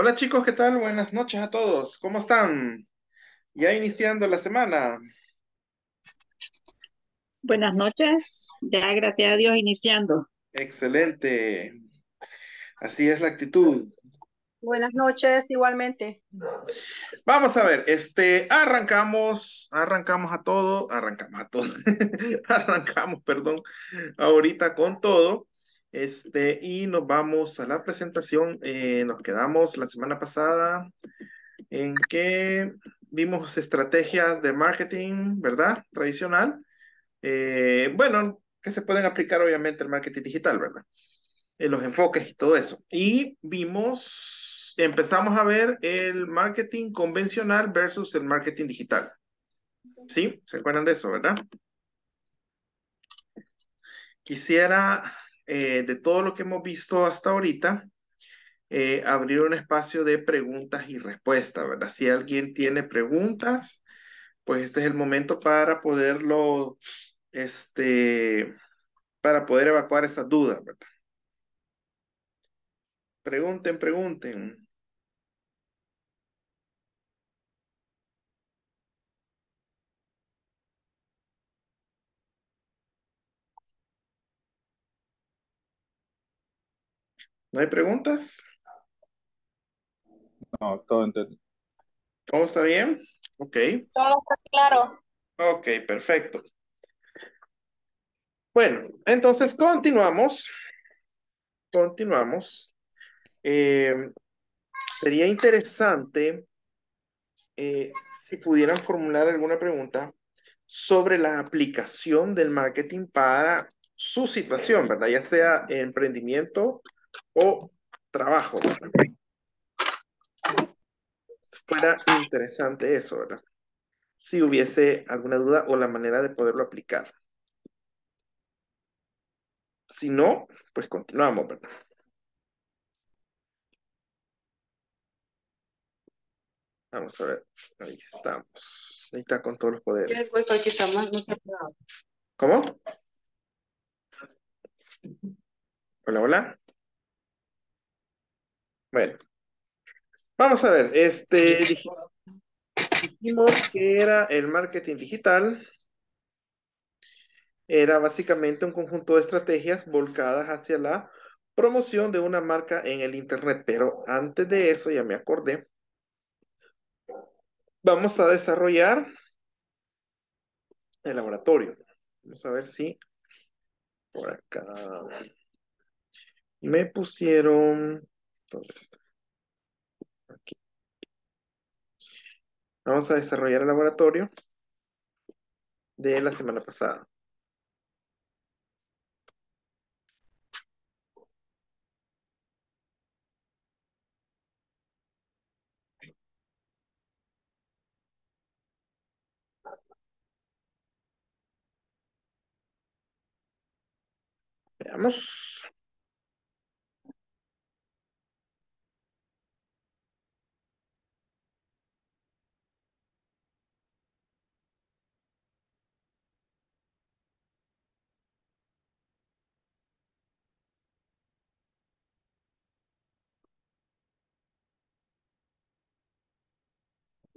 Hola chicos, ¿qué tal? Buenas noches a todos. ¿Cómo están? Ya iniciando la semana. Buenas noches. Ya, gracias a Dios, iniciando. Excelente. Así es la actitud. Buenas noches, igualmente. Vamos a ver, este, arrancamos, arrancamos a todo, arrancamos a todo, arrancamos, perdón, ahorita con todo. Este, y nos vamos a la presentación. Eh, nos quedamos la semana pasada en que vimos estrategias de marketing, ¿verdad? Tradicional. Eh, bueno, que se pueden aplicar obviamente al marketing digital, ¿verdad? Eh, los enfoques y todo eso. Y vimos, empezamos a ver el marketing convencional versus el marketing digital. ¿Sí? ¿Se acuerdan de eso, verdad? Quisiera eh, de todo lo que hemos visto hasta ahorita, eh, abrir un espacio de preguntas y respuestas, ¿verdad? Si alguien tiene preguntas, pues este es el momento para poderlo, este, para poder evacuar esas dudas, ¿verdad? Pregunten, pregunten. ¿No hay preguntas? No, todo entendido. ¿Todo está bien? Ok. Todo está claro. Ok, perfecto. Bueno, entonces continuamos. Continuamos. Eh, sería interesante eh, si pudieran formular alguna pregunta sobre la aplicación del marketing para su situación, ¿verdad? Ya sea emprendimiento o trabajo. Fuera interesante eso, ¿verdad? Si hubiese alguna duda o la manera de poderlo aplicar. Si no, pues continuamos, ¿verdad? Vamos a ver, ahí estamos. Ahí está con todos los poderes. ¿Cómo? Hola, hola. Bueno, vamos a ver, este, dijimos que era el marketing digital, era básicamente un conjunto de estrategias volcadas hacia la promoción de una marca en el Internet, pero antes de eso, ya me acordé, vamos a desarrollar el laboratorio. Vamos a ver si por acá me pusieron Vamos a desarrollar el laboratorio de la semana pasada. Veamos.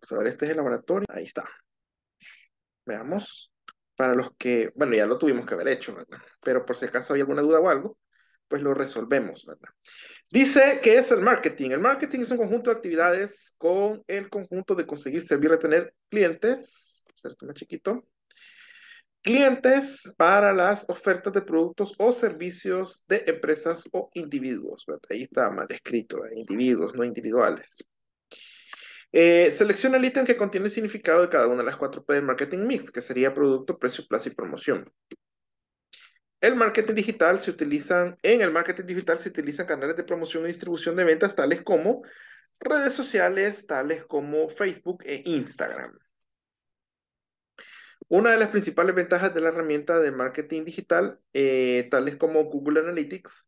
Pues ver este es el laboratorio. Ahí está. Veamos. Para los que, bueno, ya lo tuvimos que haber hecho, ¿verdad? Pero por si acaso hay alguna duda o algo, pues lo resolvemos, ¿verdad? Dice que es el marketing. El marketing es un conjunto de actividades con el conjunto de conseguir, servir, retener clientes. Esto más chiquito. Clientes para las ofertas de productos o servicios de empresas o individuos. Ahí está mal escrito, individuos, no individuales. Eh, selecciona el ítem que contiene el significado de cada una de las cuatro P del marketing mix, que sería producto, precio, plaza y promoción. El marketing digital se utilizan, en el marketing digital se utilizan canales de promoción y distribución de ventas tales como redes sociales, tales como Facebook e Instagram. Una de las principales ventajas de la herramienta de marketing digital, eh, tales como Google Analytics,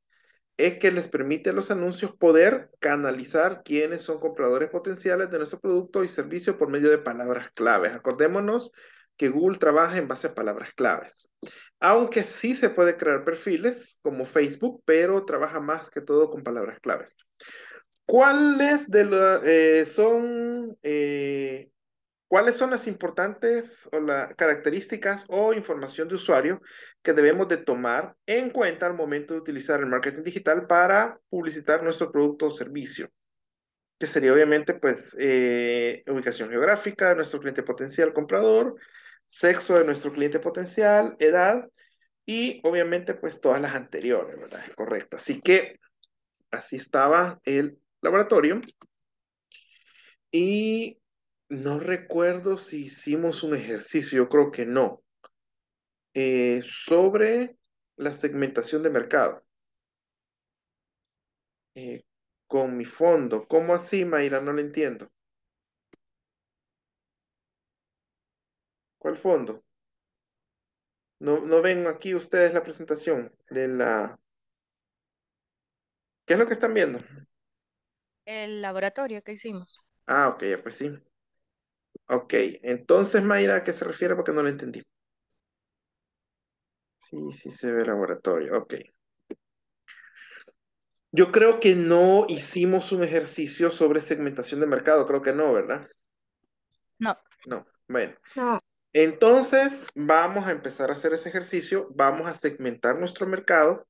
es que les permite a los anuncios poder canalizar quiénes son compradores potenciales de nuestro producto y servicio por medio de palabras claves. Acordémonos que Google trabaja en base a palabras claves. Aunque sí se puede crear perfiles como Facebook, pero trabaja más que todo con palabras claves. ¿Cuáles de eh, son eh, ¿Cuáles son las importantes o las características o información de usuario que debemos de tomar en cuenta al momento de utilizar el marketing digital para publicitar nuestro producto o servicio? Que sería obviamente pues eh, ubicación geográfica de nuestro cliente potencial comprador, sexo de nuestro cliente potencial, edad y obviamente pues todas las anteriores, ¿verdad? Correcto. Así que así estaba el laboratorio. Y no recuerdo si hicimos un ejercicio, yo creo que no, eh, sobre la segmentación de mercado. Eh, con mi fondo. ¿Cómo así, Mayra? No lo entiendo. ¿Cuál fondo? No, no ven aquí ustedes la presentación de la... ¿Qué es lo que están viendo? El laboratorio que hicimos. Ah, ok, pues sí. Ok, entonces Mayra, ¿a qué se refiere? Porque no lo entendí. Sí, sí se ve el laboratorio, ok. Yo creo que no hicimos un ejercicio sobre segmentación de mercado, creo que no, ¿verdad? No. No, bueno. No. Entonces, vamos a empezar a hacer ese ejercicio, vamos a segmentar nuestro mercado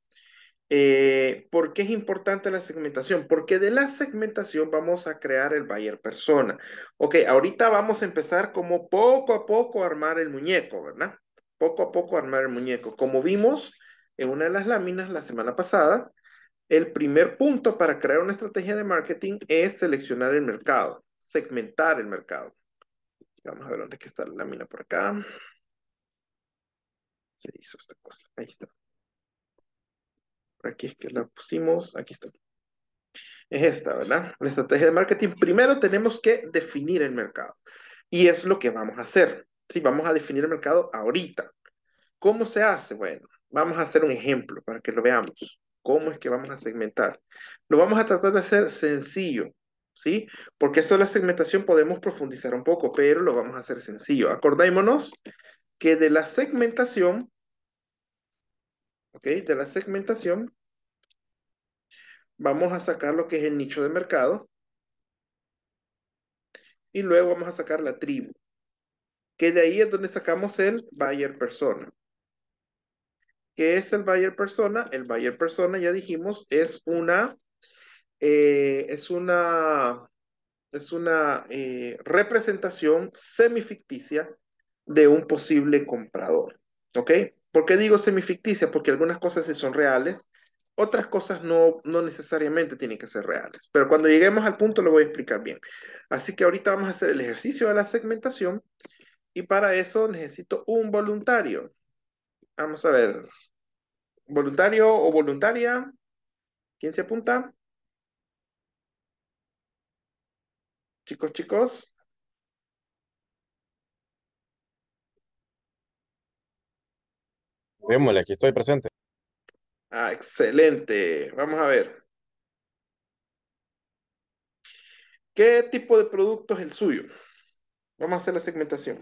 eh, ¿Por qué es importante la segmentación? Porque de la segmentación vamos a crear el buyer persona. Ok, ahorita vamos a empezar como poco a poco a armar el muñeco, ¿verdad? Poco a poco a armar el muñeco. Como vimos en una de las láminas la semana pasada, el primer punto para crear una estrategia de marketing es seleccionar el mercado, segmentar el mercado. Vamos a ver dónde está la lámina por acá. Se hizo esta cosa. Ahí está. Aquí es que la pusimos, aquí está. Es esta, ¿verdad? La estrategia de marketing. Primero tenemos que definir el mercado. Y es lo que vamos a hacer. Sí, vamos a definir el mercado ahorita. ¿Cómo se hace? Bueno, vamos a hacer un ejemplo para que lo veamos. ¿Cómo es que vamos a segmentar? Lo vamos a tratar de hacer sencillo, ¿sí? Porque eso de la segmentación podemos profundizar un poco, pero lo vamos a hacer sencillo. Acordémonos que de la segmentación, ¿ok? De la segmentación, vamos a sacar lo que es el nicho de mercado y luego vamos a sacar la tribu, que de ahí es donde sacamos el buyer persona. ¿Qué es el buyer persona? El buyer persona, ya dijimos, es una, eh, es una, es una eh, representación semificticia de un posible comprador. ¿Ok? ¿Por qué digo semificticia? Porque algunas cosas sí son reales, otras cosas no, no necesariamente tienen que ser reales, pero cuando lleguemos al punto lo voy a explicar bien. Así que ahorita vamos a hacer el ejercicio de la segmentación y para eso necesito un voluntario. Vamos a ver, voluntario o voluntaria, ¿quién se apunta? Chicos, chicos. Démosle, aquí estoy presente. Ah, excelente. Vamos a ver. ¿Qué tipo de producto es el suyo? Vamos a hacer la segmentación.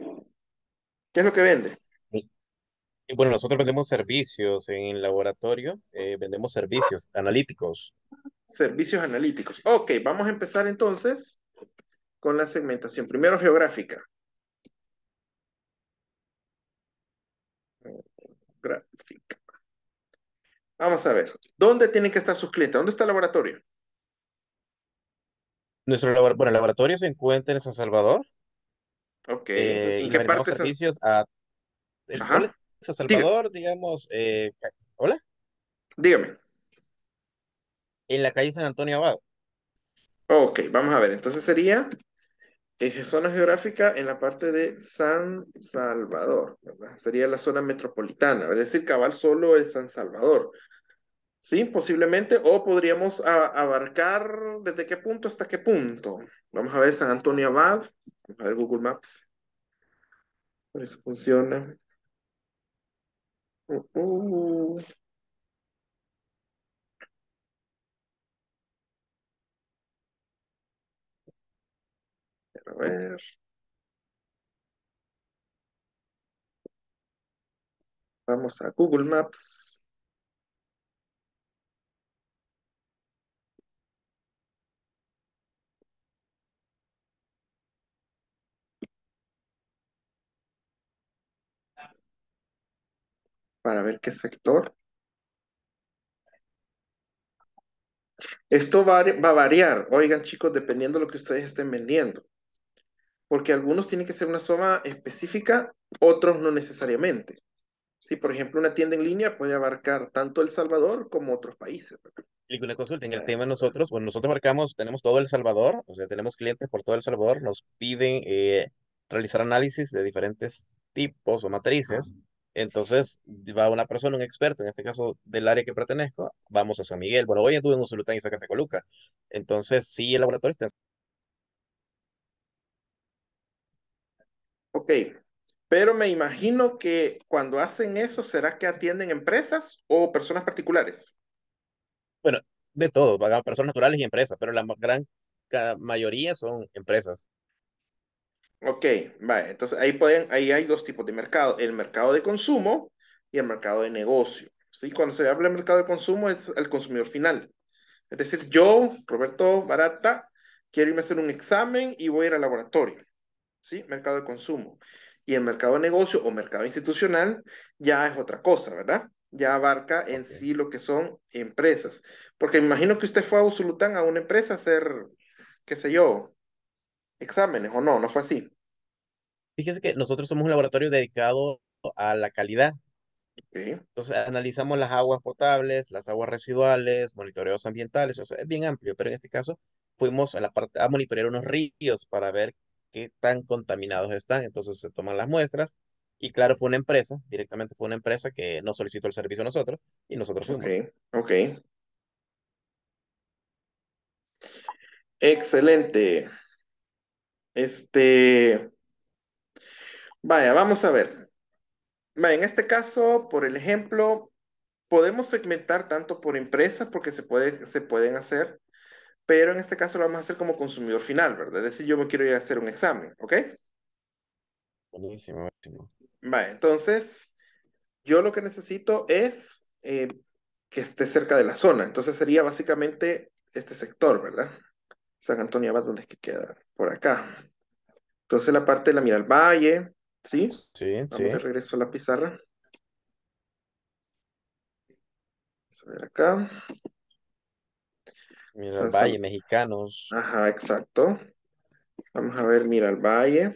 ¿Qué es lo que vende? bueno, nosotros vendemos servicios en laboratorio, eh, vendemos servicios analíticos. Servicios analíticos. Ok, vamos a empezar entonces con la segmentación. Primero geográfica. Gráfica. Vamos a ver, ¿dónde tienen que estar sus clientes? ¿Dónde está el laboratorio? Nuestro bueno, el laboratorio se encuentra en San Salvador. Ok. Eh, ¿En y qué parte? servicios San... a Ajá. San Salvador, digamos. Eh, ¿Hola? Dígame. En la calle San Antonio Abado... Ok, vamos a ver. Entonces sería eh, zona geográfica en la parte de San Salvador, Sería la zona metropolitana, es decir, cabal solo es San Salvador. Sí, posiblemente, o podríamos abarcar desde qué punto hasta qué punto. Vamos a ver San Antonio Abad, vamos a ver Google Maps. Por eso funciona. Uh, uh. A ver. Vamos a Google Maps. para ver qué sector. Esto va, va, a variar, oigan chicos, dependiendo de lo que ustedes estén vendiendo. Porque algunos tienen que ser una suma específica, otros no necesariamente. Si, por ejemplo, una tienda en línea puede abarcar tanto El Salvador como otros países. Y una consulta, en el tema nosotros, bueno, nosotros abarcamos, tenemos todo El Salvador, o sea, tenemos clientes por todo El Salvador, nos piden eh, realizar análisis de diferentes tipos o matrices. Ah. Entonces va una persona, un experto, en este caso del área que pertenezco, vamos a San Miguel. Bueno, hoy estuve en solután y Zacatecoluca. Entonces, sí, el laboratorio está Ok, pero me imagino que cuando hacen eso, ¿será que atienden empresas o personas particulares? Bueno, de todo, personas naturales y empresas, pero la gran mayoría son empresas. Ok, vale. Entonces ahí, pueden, ahí hay dos tipos de mercado, el mercado de consumo y el mercado de negocio. ¿sí? Cuando se habla de mercado de consumo es el consumidor final. Es decir, yo, Roberto Barata, quiero irme a hacer un examen y voy a ir al laboratorio. ¿sí? Mercado de consumo. Y el mercado de negocio o mercado institucional ya es otra cosa, ¿verdad? Ya abarca en sí lo que son empresas. Porque me imagino que usted fue a Usulután a una empresa a hacer, qué sé yo, exámenes o no, no fue así. Fíjese que nosotros somos un laboratorio dedicado a la calidad. Entonces analizamos las aguas potables, las aguas residuales, monitoreos ambientales, o sea, es bien amplio, pero en este caso fuimos a, la a monitorear unos ríos para ver qué tan contaminados están. Entonces se toman las muestras y claro, fue una empresa, directamente fue una empresa que nos solicitó el servicio a nosotros y nosotros fuimos. Ok, ok. Excelente. Este, Vaya, vamos a ver. Vaya, en este caso, por el ejemplo, podemos segmentar tanto por empresas, porque se, puede, se pueden hacer, pero en este caso lo vamos a hacer como consumidor final, ¿verdad? Es decir, yo me quiero ir a hacer un examen, ¿ok? Buenísimo, buenísimo. Vaya, entonces, yo lo que necesito es eh, que esté cerca de la zona. Entonces sería básicamente este sector, ¿verdad? San Antonio Abad, ¿dónde es que queda? Por acá. Entonces la parte de la Miral Valle, Sí, sí, vamos de regreso a la pizarra. Vamos a ver acá. Mira Valle, mexicanos. Ajá, exacto. Vamos a ver, mira el Valle.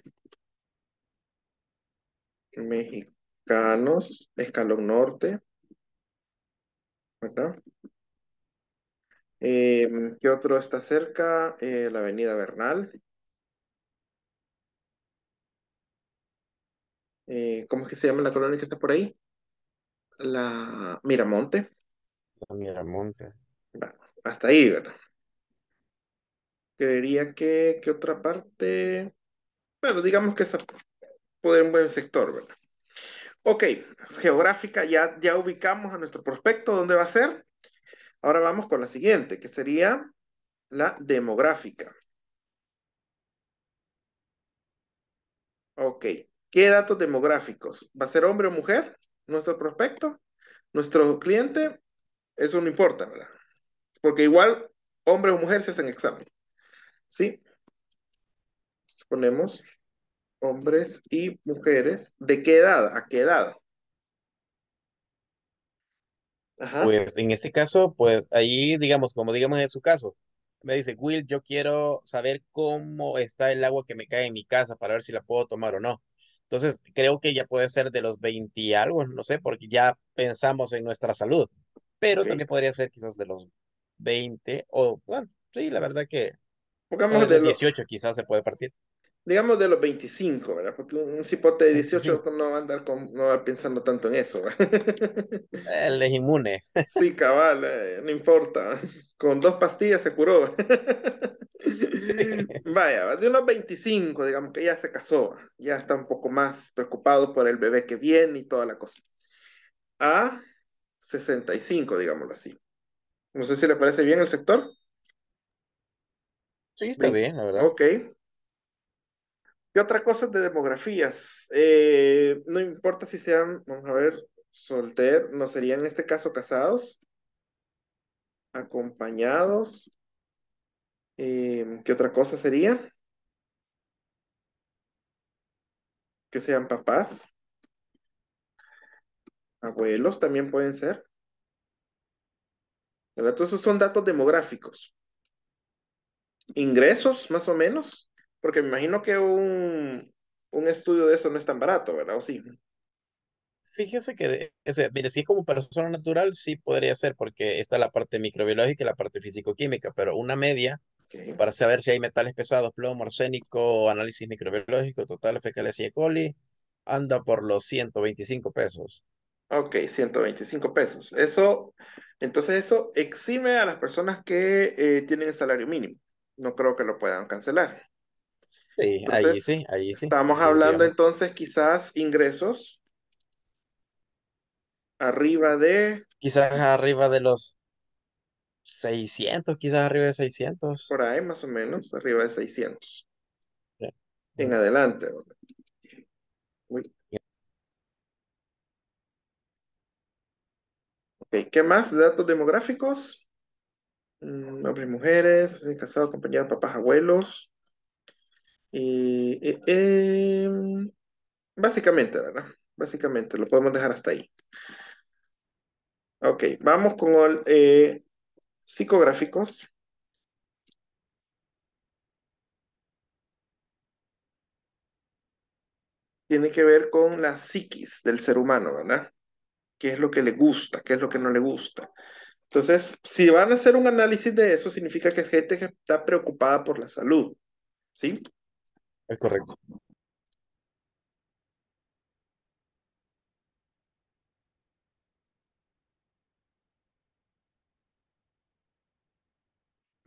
Mexicanos, escalón norte. ¿Verdad? Em, ¿Qué otro está cerca? Eh, la avenida Bernal. Eh, ¿cómo es que se llama la colonia que está por ahí? La Miramonte. La Miramonte. hasta ahí, ¿verdad? Creería que, otra parte, bueno, digamos que esa puede un buen sector, ¿verdad? Ok, geográfica, ya, ya ubicamos a nuestro prospecto, ¿dónde va a ser? Ahora vamos con la siguiente, que sería la demográfica. Ok, ¿Qué datos demográficos? ¿Va a ser hombre o mujer? ¿Nuestro prospecto? ¿Nuestro cliente? Eso no importa, ¿verdad? Porque igual hombre o mujer se hacen examen. ¿Sí? Ponemos hombres y mujeres. ¿De qué edad? ¿A qué edad? Pues en este caso, pues ahí, digamos, como digamos en su caso, me dice, Will, yo quiero saber cómo está el agua que me cae en mi casa para ver si la puedo tomar o no. Entonces, creo que ya puede ser de los 20 y algo, no sé, porque ya pensamos en nuestra salud, pero también podría ser quizás de los 20 o, bueno, sí, la verdad que... Pongamos de, los 18 quizás se puede partir digamos de los 25, ¿verdad? Porque un cipote de 18 no va a andar con, no pensando tanto en eso. Él es inmune. Sí, cabal, eh, no importa. Con dos pastillas se curó. Vaya, de unos 25, digamos que ya se casó, ya está un poco más preocupado por el bebé que viene y toda la cosa. A 65, digámoslo así. No sé si le parece bien el sector. Sí, está bien, la verdad. Ok. y otra cosa de demografías? Eh, no importa si sean, vamos a ver, solter no serían en este caso casados, acompañados, Em, ¿qué otra cosa sería? Que sean papás. Abuelos también pueden ser. ¿Verdad? Entonces esos son datos demográficos. Ingresos, más o menos, porque me imagino que un, un estudio de eso no es tan barato, ¿verdad? ¿O sí? Fíjese que, ese, mire, si es como persona natural, sí podría ser, porque está la parte microbiológica y la parte físico-química. pero una media para saber si hay metales pesados, plomo, arsénico, análisis microbiológico, total, fecales y E. coli, anda por los 125 pesos. Ok, 125 pesos. Eso, entonces eso exime a las personas que eh, tienen el salario mínimo. No creo que lo puedan cancelar. Sí, ahí sí, ahí sí. Estamos hablando entonces quizás ingresos arriba de... Quizás arriba de los 600, quizás arriba de 600. Por ahí más o menos, arriba de 600. En adelante. ok ¿Qué más? Datos demográficos. Mm, hombres y mujeres, casados, acompañados, papás, abuelos. Y, mm, básicamente, ¿verdad? Básicamente, lo podemos dejar hasta ahí. Ok, vamos con el, eh, psicográficos. Tiene que ver con la psiquis del ser humano, ¿verdad? ¿Qué es lo que le gusta? ¿Qué es lo que no le gusta? Entonces, si van a hacer un análisis de eso, significa que es gente que está preocupada por la salud, ¿sí? Es correcto.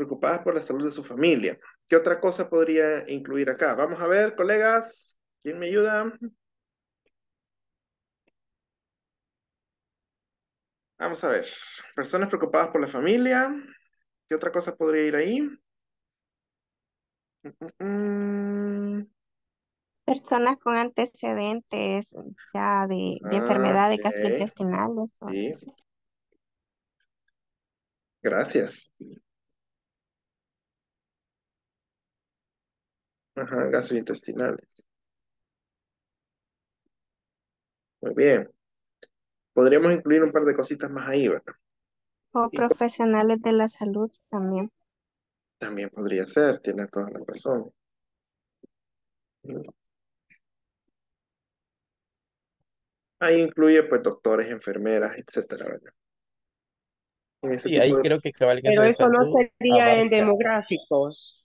preocupadas por la salud de su familia. ¿Qué otra cosa podría incluir acá? Vamos a ver, colegas, ¿quién me ayuda? Vamos a ver, personas preocupadas por la familia. ¿Qué otra cosa podría ir ahí? Mm, mm, mm. Personas con antecedentes ya de, de ah, enfermedad de Gracias. gastrointestinales. Muy bien. Podríamos incluir un par de cositas más ahí, ¿verdad? O profesionales de la salud también. también podría ser, tiene toda la razón. Ahí incluye pues doctores, enfermeras, etcétera, ¿verdad? ahí creo que se valga Pero eso no sería en demográficos.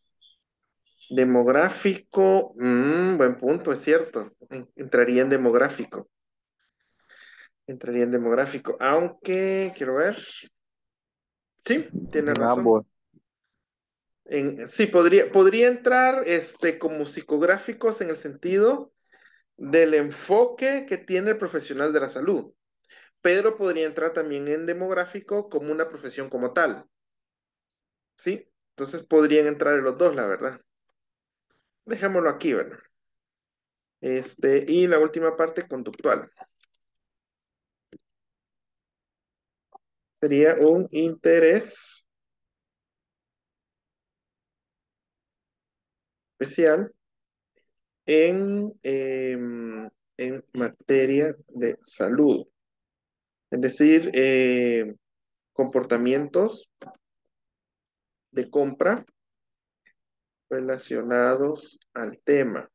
Demográfico, mm, buen punto, es cierto. Entraría en demográfico. Entraría en demográfico, aunque, quiero ver. Sí, tiene razón. sí, podría, podría entrar este, como psicográficos en el sentido del enfoque que tiene el profesional de la salud, pero podría entrar también en demográfico como una profesión como tal. ¿Sí? Entonces podrían entrar en los dos, la verdad. Dejémoslo aquí, bueno. Este, y la última parte conductual. Sería un interés especial en, em, en materia de salud. Es decir, eh, comportamientos de compra relacionados al tema.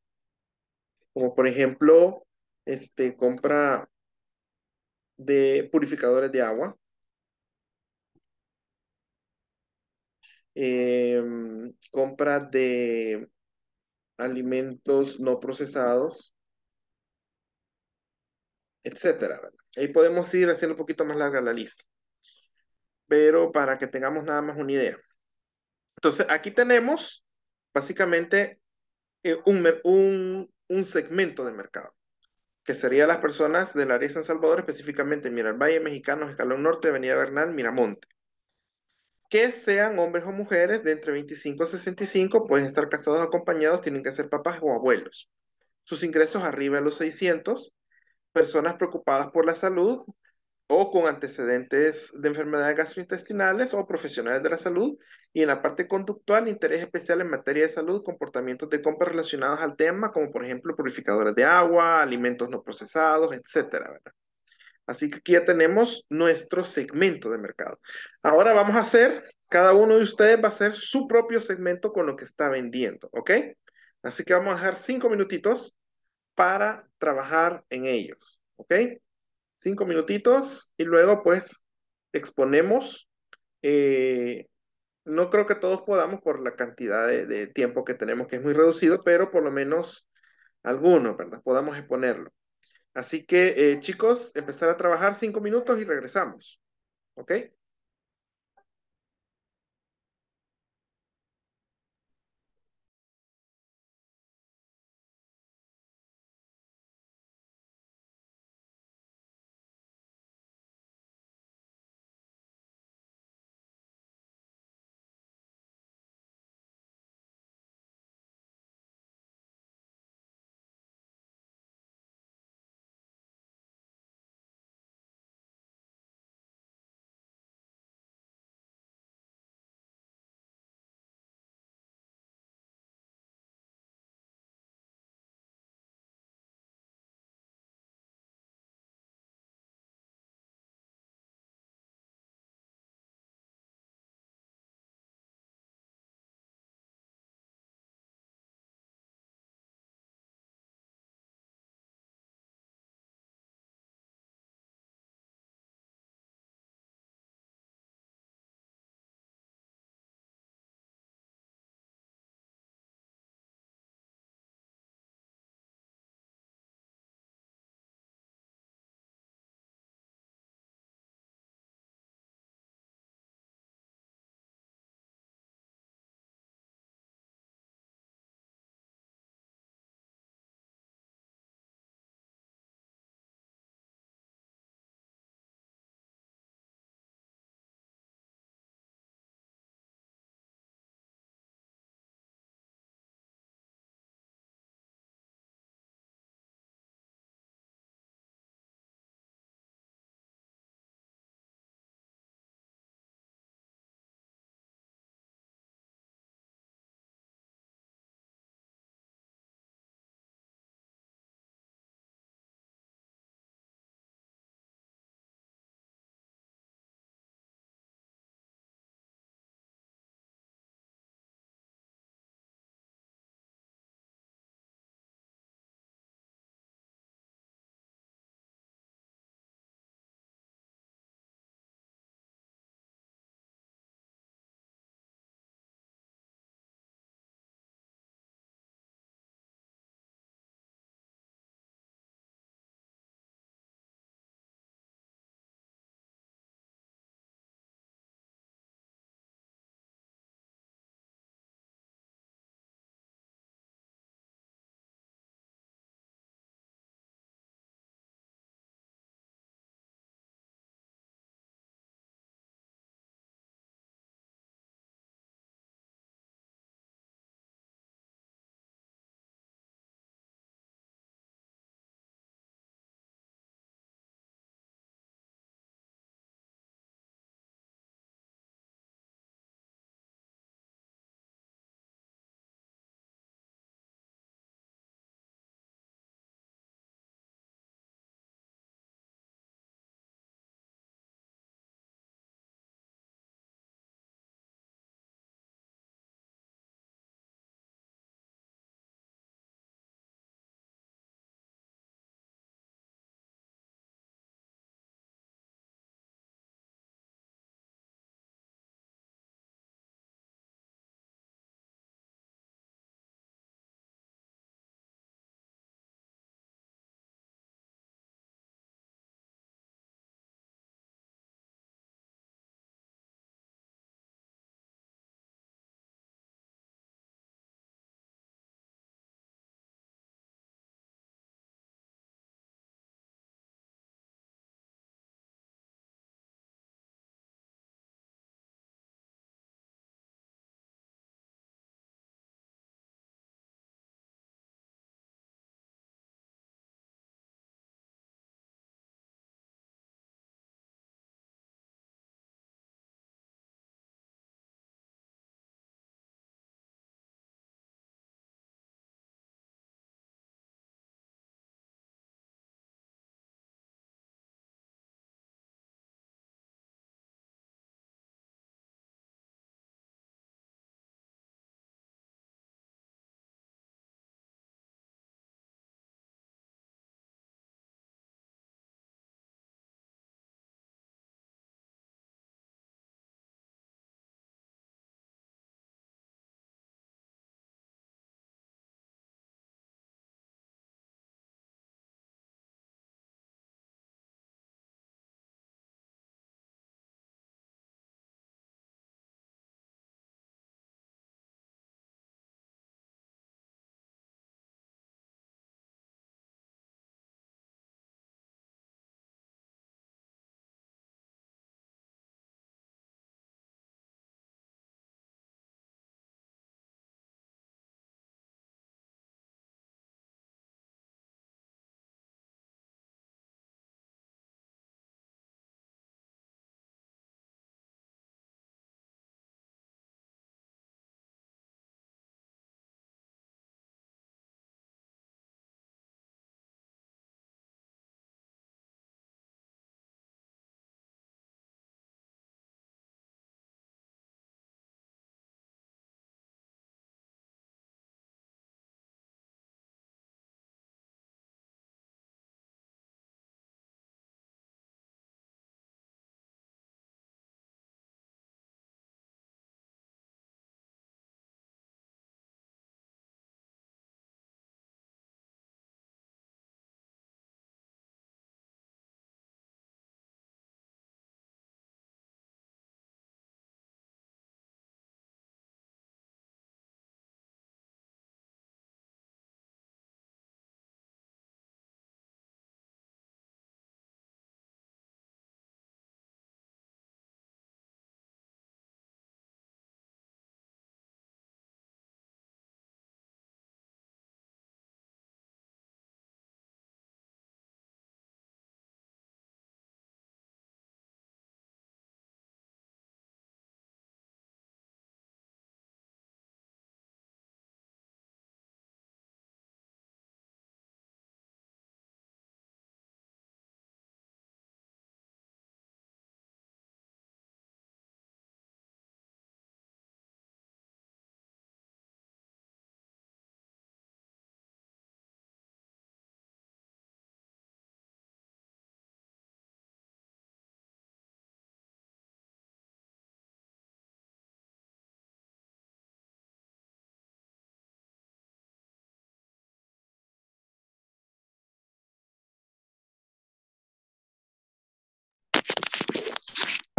Como por ejemplo, este, compra de purificadores de agua. Em, compra de alimentos no procesados, etcétera. Ahí podemos ir haciendo un poquito más larga la lista, pero para que tengamos nada más una idea. Entonces, aquí tenemos básicamente eh, un, segmento de mercado, que sería las personas del área de San Salvador, específicamente el Valle, Mexicano Escalón Norte, Avenida Bernal, Miramonte. Que sean hombres o mujeres de entre 25 y 65, pueden estar casados, acompañados, tienen que ser papás o abuelos. Sus ingresos arriba de los 600, personas preocupadas por la salud, o con antecedentes de enfermedades gastrointestinales o profesionales de la salud, y en la parte conductual, interés especial en materia de salud, comportamientos de compra relacionados al tema, como por ejemplo purificadores de agua, alimentos no procesados, etcétera, ¿verdad? Así que aquí ya tenemos nuestro segmento de mercado. Ahora vamos a hacer, cada uno de ustedes va a hacer su propio segmento con lo que está vendiendo, ¿ok? Así que vamos a dejar cinco minutitos para trabajar en ellos, ¿ok? cinco minutitos y luego pues exponemos. Eh, no creo que todos podamos por la cantidad de, tiempo que tenemos, que es muy reducido, pero por lo menos algunos, ¿verdad? Podamos exponerlo. Así que, eh, chicos, empezar a trabajar cinco minutos y regresamos. ¿Ok?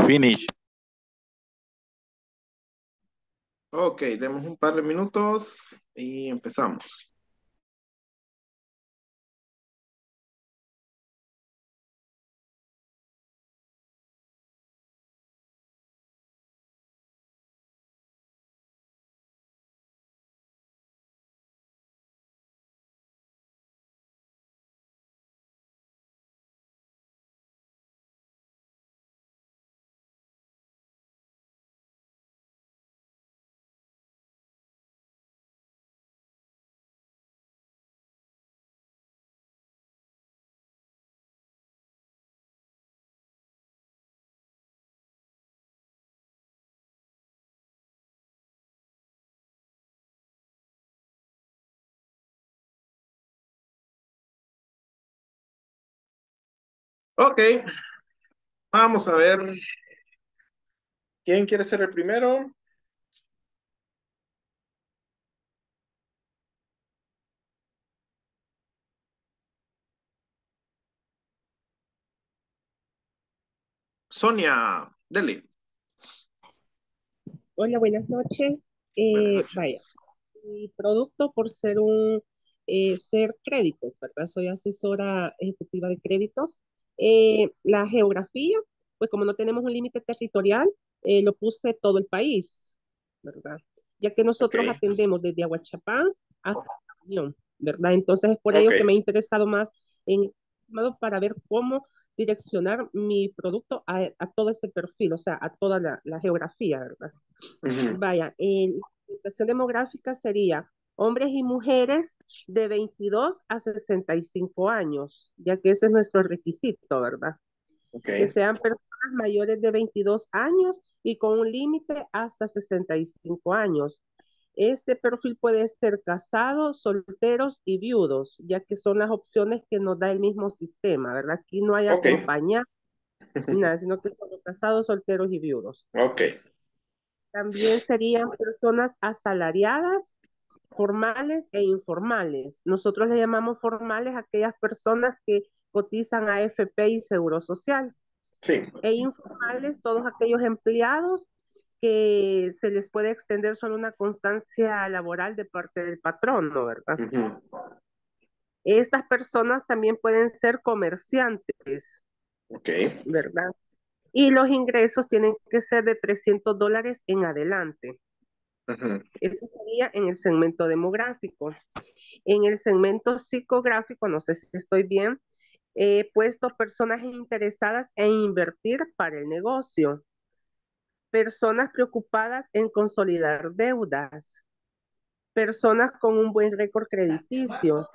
Finish. Ok, demos un par de minutos y empezamos. Ok, vamos a ver. ¿Quién quiere ser el primero? Sonia, Deli. Hola, eh, buenas noches. Vaya, mi producto por ser un eh, ser créditos, ¿verdad? Soy asesora ejecutiva de créditos eh, la geografía, pues como no tenemos un límite territorial, eh, lo puse todo el país, ¿verdad? Ya que nosotros atendemos desde Aguachapán hasta Unión, ¿verdad? Entonces es por ello que me he interesado más en para ver cómo direccionar mi producto a, todo ese perfil, o sea, a toda la, geografía, ¿verdad? Vaya, la situación demográfica sería hombres y mujeres de 22 a 65 años, ya que ese es nuestro requisito, ¿verdad? Que sean personas mayores de 22 años y con un límite hasta 65 años. Este perfil puede ser casados, solteros y viudos, ya que son las opciones que nos da el mismo sistema, ¿verdad? Aquí no hay okay. sino que son casados, solteros y viudos. Ok. También serían personas asalariadas formales e informales. Nosotros le llamamos formales aquellas personas que cotizan a AFP y Seguro Social. Sí. E informales todos aquellos empleados que se les puede extender solo una constancia laboral de parte del patrón, ¿no? ¿Verdad? Estas personas también pueden ser comerciantes. Ok. ¿Verdad? Y los ingresos tienen que ser de 300 dólares en adelante. Eso sería en el segmento demográfico. En el segmento psicográfico, no sé si estoy bien, he puesto personas interesadas en invertir para el negocio, personas preocupadas en consolidar deudas, personas con un buen récord crediticio,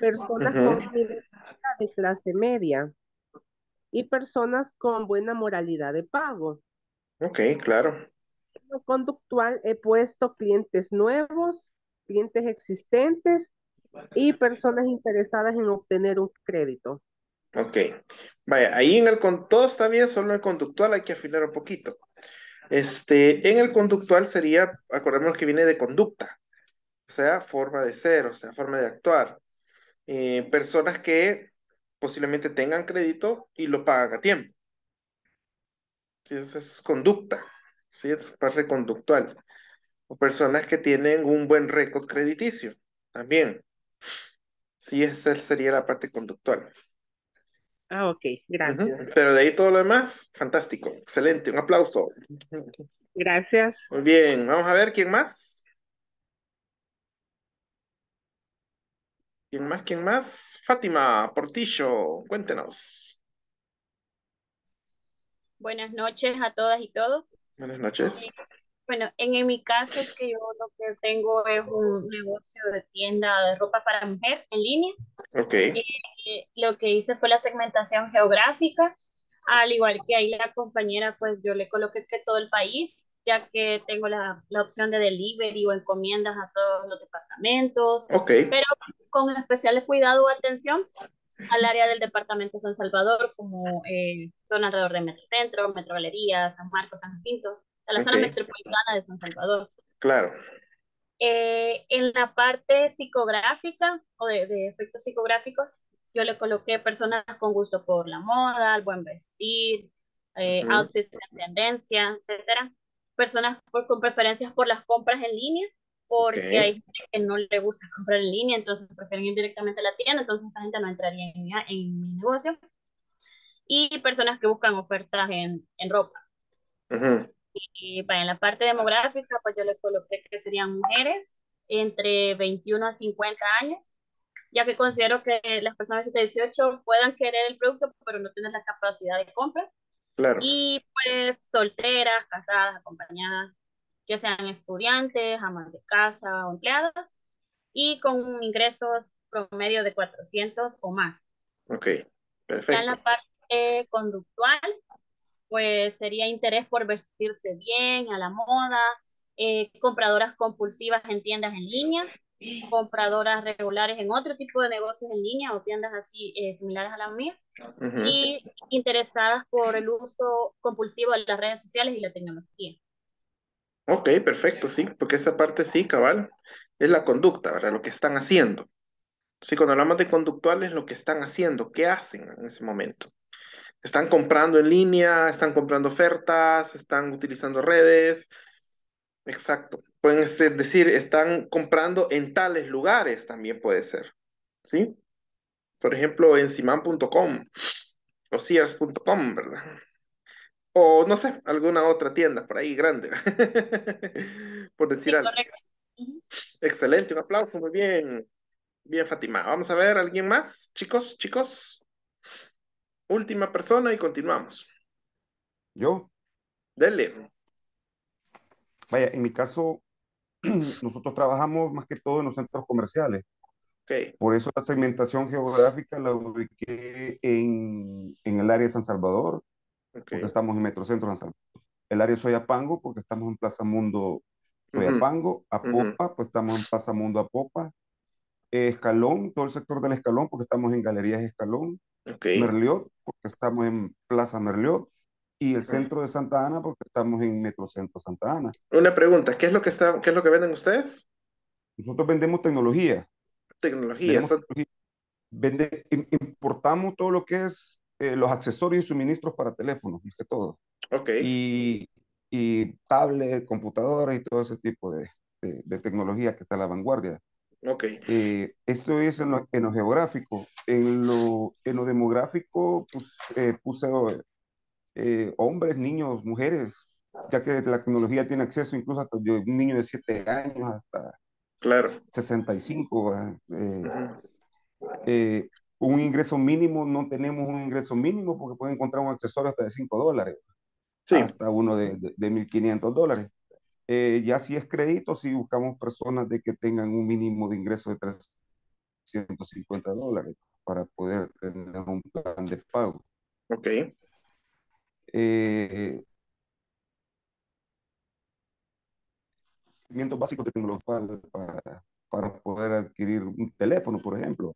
personas de clase media y personas con buena moralidad de pago. Ok, claro conductual he puesto clientes nuevos, clientes existentes y personas interesadas en obtener un crédito. Ok. Vaya, ahí en el todo está bien, solo el conductual hay que afilar un poquito. Este, en el conductual sería, acordémonos que viene de conducta, o sea, forma de ser, o sea, forma de actuar. Eh, personas que posiblemente tengan crédito y lo pagan a tiempo. Entonces, es conducta. ¿sí? Es parte conductual. O personas que tienen un buen récord crediticio, también. Sí, esa sería la parte conductual. Ah, ok, gracias. Pero de ahí todo lo demás, fantástico, excelente, un aplauso. Gracias. Muy bien, vamos a ver quién más. ¿Quién más? ¿Quién más? Fátima Portillo, cuéntenos. Buenas noches a todas y todos. Buenas noches. Bueno, en, mi caso es que yo lo que tengo es un negocio de tienda de ropa para mujer en línea. Ok. Eh, lo que hice fue la segmentación geográfica, al igual que ahí la compañera, pues yo le coloqué que todo el país, ya que tengo la, opción de delivery o encomiendas a todos los departamentos. Ok. Pero con especial cuidado o atención al área del departamento San Salvador, como zona eh, alrededor de Metrocentro, Metro Galería, San Marcos, San Jacinto, o sea, la zona metropolitana de San Salvador. Claro. Eh, en la parte psicográfica o de, efectos psicográficos, yo le coloqué personas con gusto por la moda, el buen vestir, eh, outfits en tendencia, etcétera. Personas con preferencias por las compras en línea porque hay gente que no le gusta comprar en línea, entonces prefieren ir directamente a la tienda, entonces esa gente no entraría en, mi negocio. Y personas que buscan ofertas en, en ropa. y, para en la parte demográfica, pues yo les coloqué que serían mujeres entre 21 a 50 años, ya que considero que las personas de 18 puedan querer el producto, pero no tienen la capacidad de compra. Y pues solteras, casadas, acompañadas, ya sean estudiantes, amas de casa o empleadas, y con un ingreso promedio de 400 o más. Ok, perfecto. en la parte conductual, pues sería interés por vestirse bien, a la moda, eh, compradoras compulsivas en tiendas en línea, compradoras regulares en otro tipo de negocios en línea o tiendas así eh, similares a la mías, y interesadas por el uso compulsivo de las redes sociales y la tecnología. Ok, perfecto, sí, porque esa parte sí, cabal, es la conducta, ¿verdad? Lo que están haciendo. Sí, cuando hablamos de conductuales, lo que están haciendo, qué hacen en ese momento. Están comprando en línea, están comprando ofertas, están utilizando redes. Exacto. Pueden este, decir, están comprando en tales lugares también puede ser. ¿Sí? Por ejemplo, en siman.com o sears.com, ¿verdad? O no sé, alguna otra tienda por ahí grande. por decir algo. Excelente, un aplauso, muy bien. Bien, Fátima. Vamos a ver, ¿alguien más? Chicos, chicos. Última persona y continuamos. Yo. Dele. Vaya, en mi caso, nosotros trabajamos más que todo en los centros comerciales. Okay. Por eso la segmentación geográfica la ubiqué en, en, el área de San Salvador, estamos en Metrocentro San Salvador. El área Soyapango, porque estamos en Plaza Mundo Soyapango, uh Apopa, pues estamos en Plaza Mundo Apopa. Escalón, todo el sector del Escalón, porque estamos en Galerías Escalón. Merliot, porque estamos en Plaza Merliot. Y el centro de Santa Ana, porque estamos en Metrocentro Santa Ana. Una pregunta, ¿qué es lo que, está, qué es lo que venden ustedes? Nosotros vendemos tecnología. Tecnología. Vendemos importamos todo lo que es eh, los accesorios y suministros para teléfonos, más que todo. Ok. Y, y tablet, computadoras y todo ese tipo de, de, tecnología que está a la vanguardia. Ok. Eh, esto es en lo, geográfico. En lo, en lo demográfico pues, eh, puse eh, hombres, niños, mujeres, ya que la tecnología tiene acceso incluso hasta yo, un niño de 7 años hasta claro. 65. Eh, eh, un ingreso mínimo, no tenemos un ingreso mínimo porque pueden encontrar un accesorio hasta de 5 dólares, sí. hasta uno de, 1.500 dólares. Eh, ya si es crédito, si buscamos personas de que tengan un mínimo de ingreso de 350 dólares para poder tener un plan de pago. Ok. Eh, básicos que para, para poder adquirir un teléfono, por ejemplo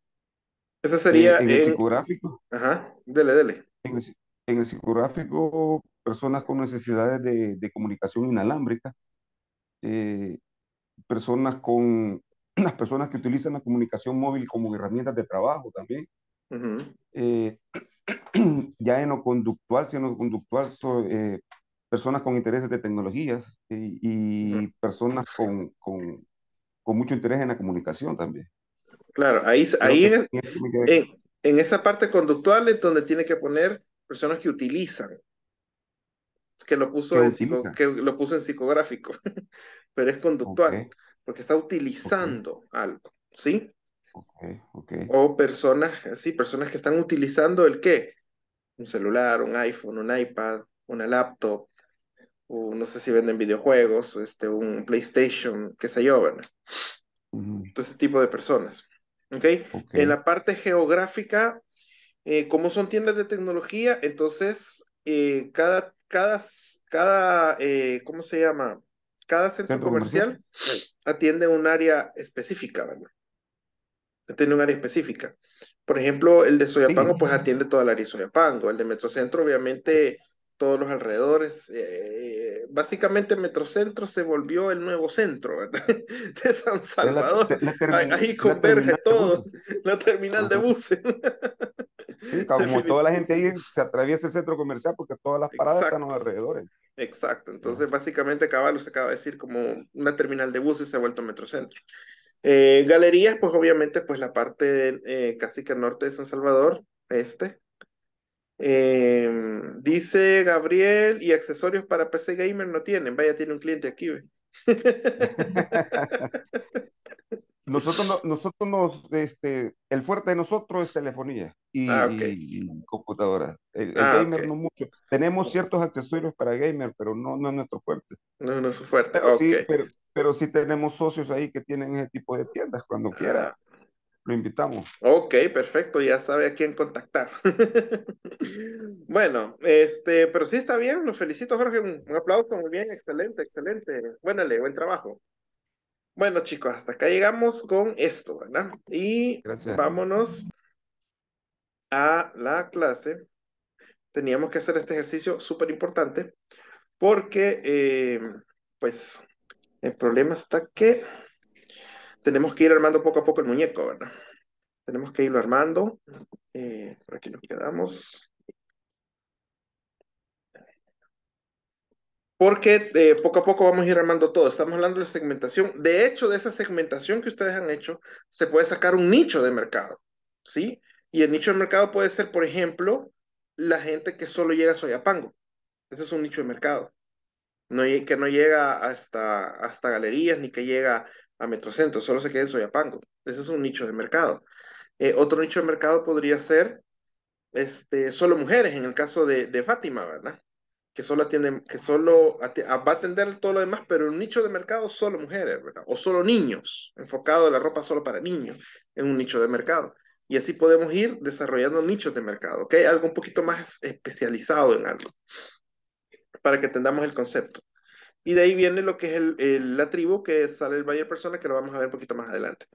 sería en, el psicográfico. Ajá, En el, psicográfico, personas con necesidades de, de comunicación inalámbrica, eh, personas con las personas que utilizan la comunicación móvil como herramienta de trabajo también. Eh, ya en lo conductual, si en conductual, eh, personas con intereses de tecnologías y, personas con, con, con mucho interés en la comunicación también. Claro, ahí, ahí en, esa parte conductual es donde tiene que poner personas que utilizan. Que lo puso, en, que lo puso en psicográfico, pero es conductual, porque está utilizando algo, ¿sí? O personas, sí, personas que están utilizando el qué? Un celular, un iPhone, un iPad, una laptop, o no sé si venden videojuegos, este, un PlayStation, qué sé yo, Entonces, ese tipo de personas. En la parte geográfica, eh, como son tiendas de tecnología, entonces eh, cada, cada, cada eh, ¿cómo se llama? Cada centro, comercial, atiende un área específica, ¿verdad? Atiende un área específica. Por ejemplo, el de Soyapango, pues atiende toda la área de Soyapango. El de Metrocentro, obviamente, todos los alrededores. Eh, básicamente Metrocentro se volvió el nuevo centro ¿verdad? de San Salvador. ahí converge todo, la terminal de buses. Sí, como toda la gente ahí se atraviesa el centro comercial porque todas las paradas están a los alrededores. Exacto, entonces básicamente Caballo se acaba de decir como una terminal de buses se ha vuelto Metrocentro. Eh, galerías, pues obviamente, pues la parte eh, casi que norte de San Salvador, este, Em, dice Gabriel, y accesorios para PC Gamer no tienen. Vaya, tiene un cliente aquí. nosotros, no, nosotros nos, este, el fuerte de nosotros es telefonía y, ah, computadora. El, ah, gamer no mucho. Tenemos ciertos accesorios para gamer, pero no, no es nuestro fuerte. No, es su fuerte. Pero, okay. sí, tenemos socios ahí que tienen ese tipo de tiendas cuando ah, quieran quiera lo invitamos. Ok, perfecto, ya sabe a quién contactar. bueno, este, pero sí está bien, lo felicito, Jorge, un, aplauso, muy bien, excelente, excelente. Buenale, buen trabajo. Bueno, chicos, hasta acá llegamos con esto, ¿verdad? Y vámonos a la clase. Teníamos que hacer este ejercicio súper importante porque, eh, pues, el problema está que tenemos que ir armando poco a poco el muñeco, ¿verdad? Tenemos que irlo armando. Eh, por aquí nos quedamos. Porque eh, poco a poco vamos a ir armando todo. Estamos hablando de segmentación. De hecho, de esa segmentación que ustedes han hecho, se puede sacar un nicho de mercado, ¿sí? Y el nicho de mercado puede ser, por ejemplo, la gente que solo llega a Soyapango. Ese es un nicho de mercado. No, que no llega hasta, hasta galerías, ni que llega a Metrocentro, solo se queda en Soyapango. Ese es un nicho de mercado. Eh, otro nicho de mercado podría ser este, solo mujeres, en el caso de, de Fátima, ¿verdad? Que solo, atiende, que solo ah, va a atender todo lo demás, pero un nicho de mercado solo mujeres, ¿verdad? O solo niños, enfocado en la ropa solo para niños, en un nicho de mercado. Y así podemos ir desarrollando nichos de mercado, ¿ok? Algo un poquito más especializado en algo, para que entendamos el concepto. Y de ahí viene lo que es la tribu, que sale el Bayer Persona, que lo vamos a ver un poquito más adelante.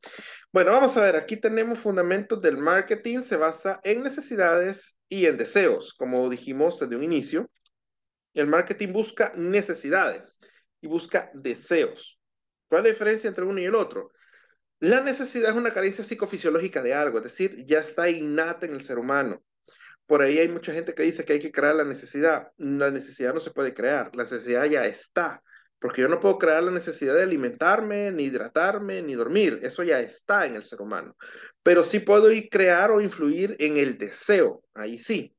Bueno, vamos a ver, aquí tenemos fundamentos del marketing, se basa en necesidades y en deseos, como dijimos desde un inicio. El marketing busca necesidades y busca deseos. ¿Cuál es la diferencia entre uno y el otro? La necesidad es una carencia psicofisiológica de algo, es decir, ya está innata en el ser humano por ahí hay mucha gente que dice que hay que crear la necesidad. La necesidad no se puede crear, la necesidad ya está, porque yo no puedo crear la necesidad de alimentarme, ni hidratarme, ni dormir. Eso ya está en el ser humano. Pero sí puedo ir crear o influir en el deseo, ahí sí,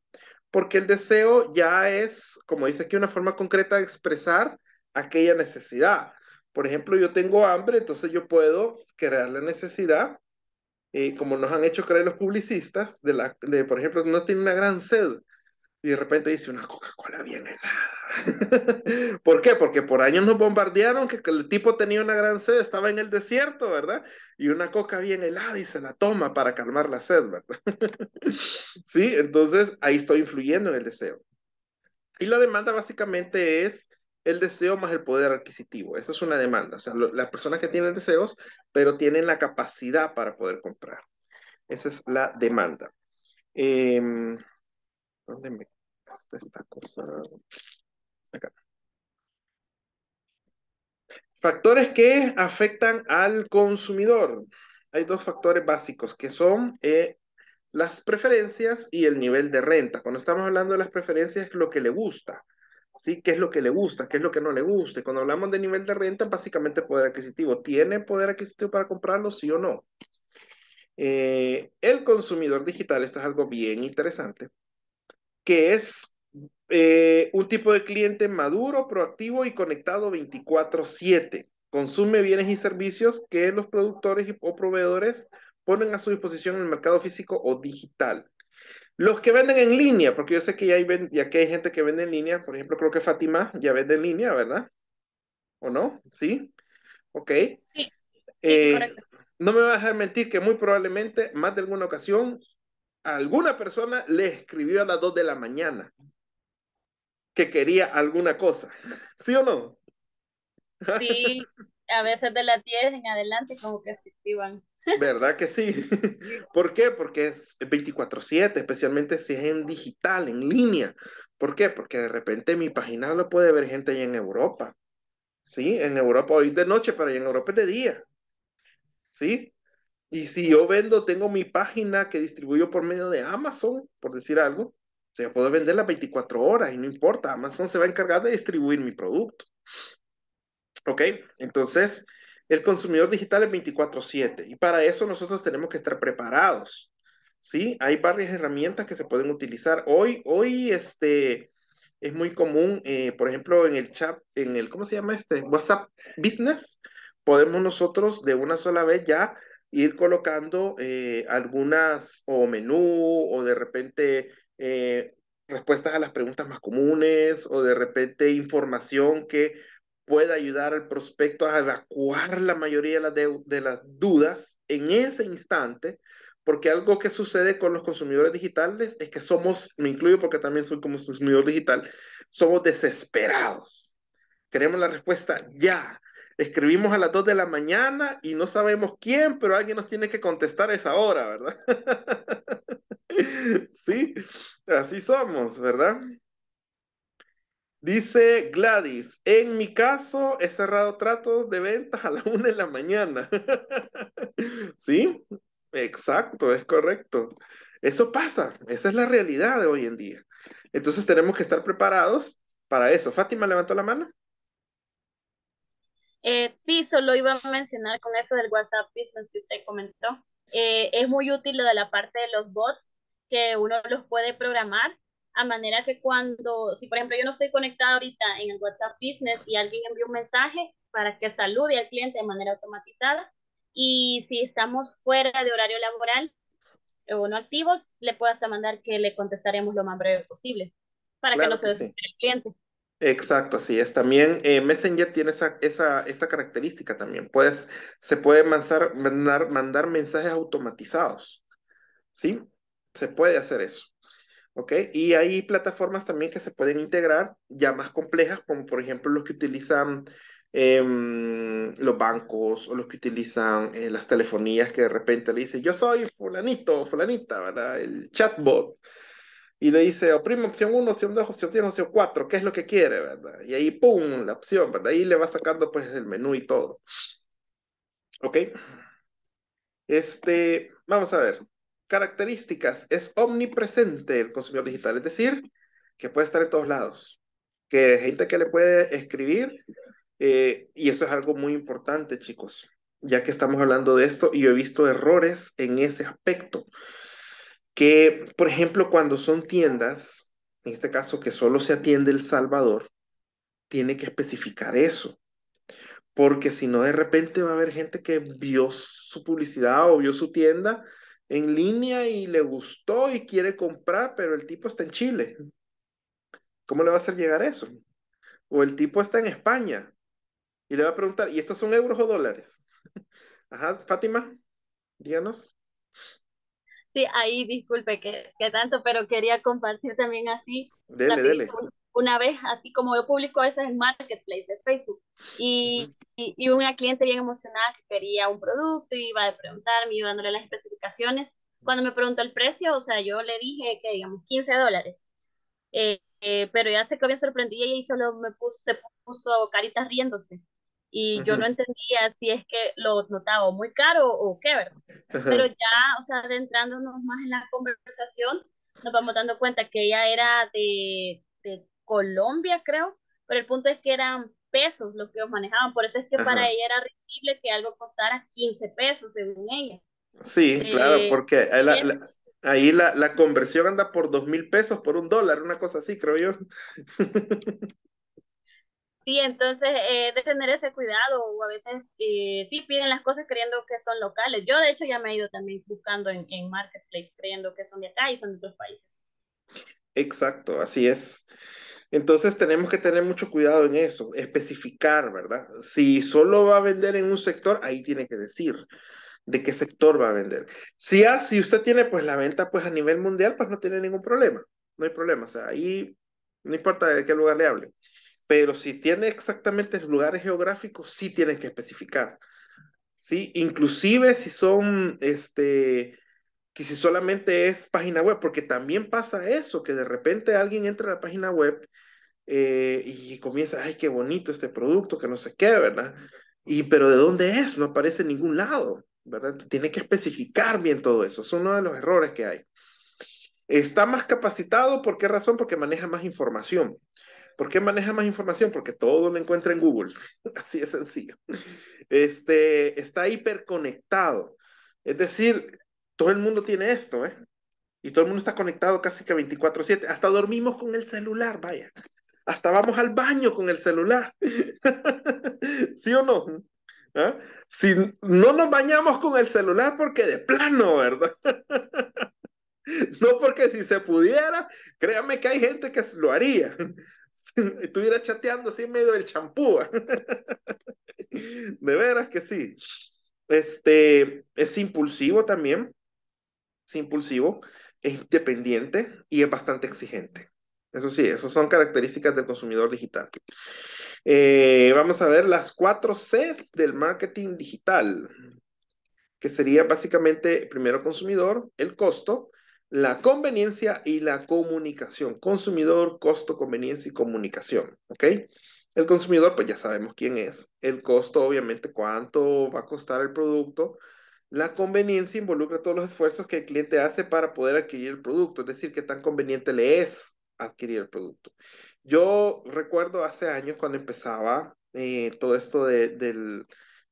porque el deseo ya es, como dice aquí, una forma concreta de expresar aquella necesidad. Por ejemplo, yo tengo hambre, entonces yo puedo crear la necesidad eh, como nos han hecho creer los publicistas, de, la, por ejemplo, no tiene una gran sed y de repente dice una Coca-Cola bien helada. ¿Por qué? Porque por años nos bombardearon que el tipo tenía una gran sed, estaba en el desierto, ¿verdad? Y una coca bien helada y se la toma para calmar la sed, ¿verdad? sí, entonces ahí estoy influyendo en el deseo. Y la demanda básicamente es el deseo más el poder adquisitivo. Esa es una demanda. O sea, las personas que tienen deseos, pero tienen la capacidad para poder comprar. Esa es la demanda. Em, ¿Dónde me esta cosa? Acá. Factores que afectan al consumidor. Hay dos factores básicos que son eh, las preferencias y el nivel de renta. Cuando estamos hablando de las preferencias, lo que le gusta. ¿sí? ¿Qué es lo que le gusta? ¿Qué es lo que no le gusta? Cuando hablamos de nivel de renta, básicamente poder adquisitivo. ¿Tiene poder adquisitivo para comprarlo, sí o no? Eh, el consumidor digital, esto es algo bien interesante, que es eh, un tipo de cliente maduro, proactivo y conectado 24/7. Consume bienes y servicios que los productores o proveedores ponen a su disposición en el mercado físico o digital. Los que venden en línea, porque yo sé que ya hay, que hay gente que vende en línea, por ejemplo, creo que Fátima ya vende en línea, ¿verdad? ¿O no? ¿Sí? Ok. Eh, no me vas a dejar mentir que muy probablemente, más de alguna ocasión, alguna persona le escribió a las 2 de la mañana que quería alguna cosa. ¿Sí o no? Sí, a veces de las 10 en adelante como que se activan. ¿Verdad que sí? ¿Por qué? Porque es 24/7, especialmente si es en digital, en línea. ¿Por qué? Porque de repente mi página lo puede ver gente allá en Europa. ¿Sí? En Europa hoy de noche, pero en Europa es de día. ¿Sí? Y si yo vendo, tengo mi página que distribuyo por medio de Amazon, por decir algo, o sea, puedo vender 24 horas y no importa, Amazon se va a encargar de distribuir mi producto. ¿Ok? Entonces, el consumidor digital es 24/7 y para eso nosotros tenemos que estar preparados. Sí, hay varias herramientas que se pueden utilizar. Hoy, hoy este, es muy común, eh, por ejemplo, en el chat, en el, ¿cómo se llama este? WhatsApp Business, podemos nosotros de una sola vez ya ir colocando eh, algunas o menú o de repente eh, respuestas a las preguntas más comunes o de repente información que pueda ayudar al prospecto a evacuar la mayoría de las, dudas en ese instante, porque algo que sucede con los consumidores digitales es que somos, me incluyo porque también soy como consumidor digital, somos desesperados. Queremos la respuesta ya. Escribimos a las 2 de la mañana y no sabemos quién, pero alguien nos tiene que contestar a esa hora, ¿verdad? sí, así somos, ¿verdad? Dice Gladys, en mi caso he cerrado tratos de ventas a la una de la mañana. sí, exacto, es correcto. Eso pasa, esa es la realidad de hoy en día. Entonces tenemos que estar preparados para eso. Fátima, levantó la mano. Eh, sí, solo iba a mencionar con eso del WhatsApp Business que usted comentó. Eh, es muy útil lo de la parte de los bots, que uno los puede programar a manera que cuando, si por ejemplo yo no estoy conectada ahorita en el WhatsApp Business y alguien envía un mensaje para que salude al cliente de manera automatizada y si estamos fuera de horario laboral o no activos, le puedo hasta mandar que le contestaremos lo más breve posible para que no se desespere el cliente. Exacto, así es. También eh, Messenger tiene esa, esa, característica también. Puedes, se puede mandar, mandar mensajes automatizados. ¿Sí? Se puede hacer eso. ¿ok? Y hay plataformas también que se pueden integrar ya más complejas, como por ejemplo los que utilizan em, los bancos o los que utilizan eh, las telefonías que de repente le dice, yo soy fulanito, fulanita, ¿verdad? El chatbot. Y le dice, oprime opción 1, opción 2, opción 3, opción 4, ¿qué es lo que quiere, verdad? Y ahí, ¡pum!, la opción, ¿verdad? Y le va sacando pues el menú y todo. ¿Ok? Este, vamos a ver características, es omnipresente el consumidor digital, es decir, que puede estar en todos lados, que gente que le puede escribir, eh, y eso es algo muy importante, chicos, ya que estamos hablando de esto y yo he visto errores en ese aspecto, que, por ejemplo, cuando son tiendas, en este caso que solo se atiende El Salvador, tiene que especificar eso porque si no de repente va a haber gente que vio su publicidad o vio su tienda en línea y le gustó y quiere comprar, pero el tipo está en Chile. ¿Cómo le va a hacer llegar eso? O el tipo está en España y le va a preguntar, ¿y estos son euros o dólares? Ajá, Fátima, díganos. Sí, ahí disculpe que, que tanto, pero quería compartir también así dele, una vez, así como yo publico a veces en Marketplace de Facebook, y, y, una cliente bien emocionada que quería un producto y iba a preguntarme, iba dándole las especificaciones. Cuando me preguntó el precio, o sea, yo le dije que, digamos, 15 dólares. Eh, eh, pero ya sé que había sorprendido y solo me puso, se puso caritas riéndose. Y yo no entendía si es que lo notaba muy caro o qué, ¿verdad? Pero ya, o sea, adentrándonos más en la conversación, nos vamos dando cuenta que ella era de Colombia, creo, pero el punto es que eran pesos lo que ellos manejaban, por eso es que para ella era risible que algo costara 15 pesos, según ella. Sí, claro, eh, porque ahí la, conversión anda por dos mil pesos por un dólar, una cosa así, creo yo. Sí, entonces eh, de tener ese cuidado, o a veces eh, sí piden las cosas creyendo que son locales. Yo de hecho ya me he ido también buscando en, en Marketplace creyendo que son de acá y son de otros países. Exacto, así es. Entonces tenemos que tener mucho cuidado en eso, especificar, ¿verdad? Si solo va a vender en un sector, ahí tiene que decir de qué sector va a vender. Si, si usted tiene pues la venta pues a nivel mundial, pues no tiene ningún problema, no hay problema, o sea, ahí no importa de qué lugar le hable. Pero si tiene exactamente lugares geográficos, sí tiene que especificar. ¿sí? Inclusive si son, este, que si solamente es página web, porque también pasa eso, que de repente alguien entra a la página web eh, y comienza, ay, qué bonito este producto, que no sé qué, ¿verdad? Y pero ¿de dónde es? No aparece en ningún lado, ¿verdad? Tiene que especificar bien todo eso, es uno de los errores que hay. Está más capacitado, ¿por qué razón? Porque maneja más información. ¿Por qué maneja más información? Porque todo lo encuentra en Google. Así es sencillo. Este, está hiperconectado. Es decir, todo el mundo tiene esto, ¿eh? Y todo el mundo está conectado casi que 24/7. Hasta dormimos con el celular, vaya hasta vamos al baño con el celular. ¿Sí o no? ¿Ah? Si no nos bañamos con el celular porque de plano, ¿verdad? no porque si se pudiera, créame que hay gente que lo haría. Estuviera chateando así en medio del champú. de veras que sí. Este es impulsivo también. Es impulsivo, es independiente y es bastante exigente. Eso sí, esas son características del consumidor digital. Eh, vamos a ver las cuatro Cs del marketing digital, que sería básicamente primero consumidor, el costo, la conveniencia y la comunicación. Consumidor, costo, conveniencia y comunicación. ¿Ok? El consumidor, pues ya sabemos quién es. El costo, obviamente, cuánto va a costar el producto. La conveniencia involucra todos los esfuerzos que el cliente hace para poder adquirir el producto, es decir, qué tan conveniente le es adquirir el producto. Yo recuerdo hace años cuando empezaba eh, todo esto del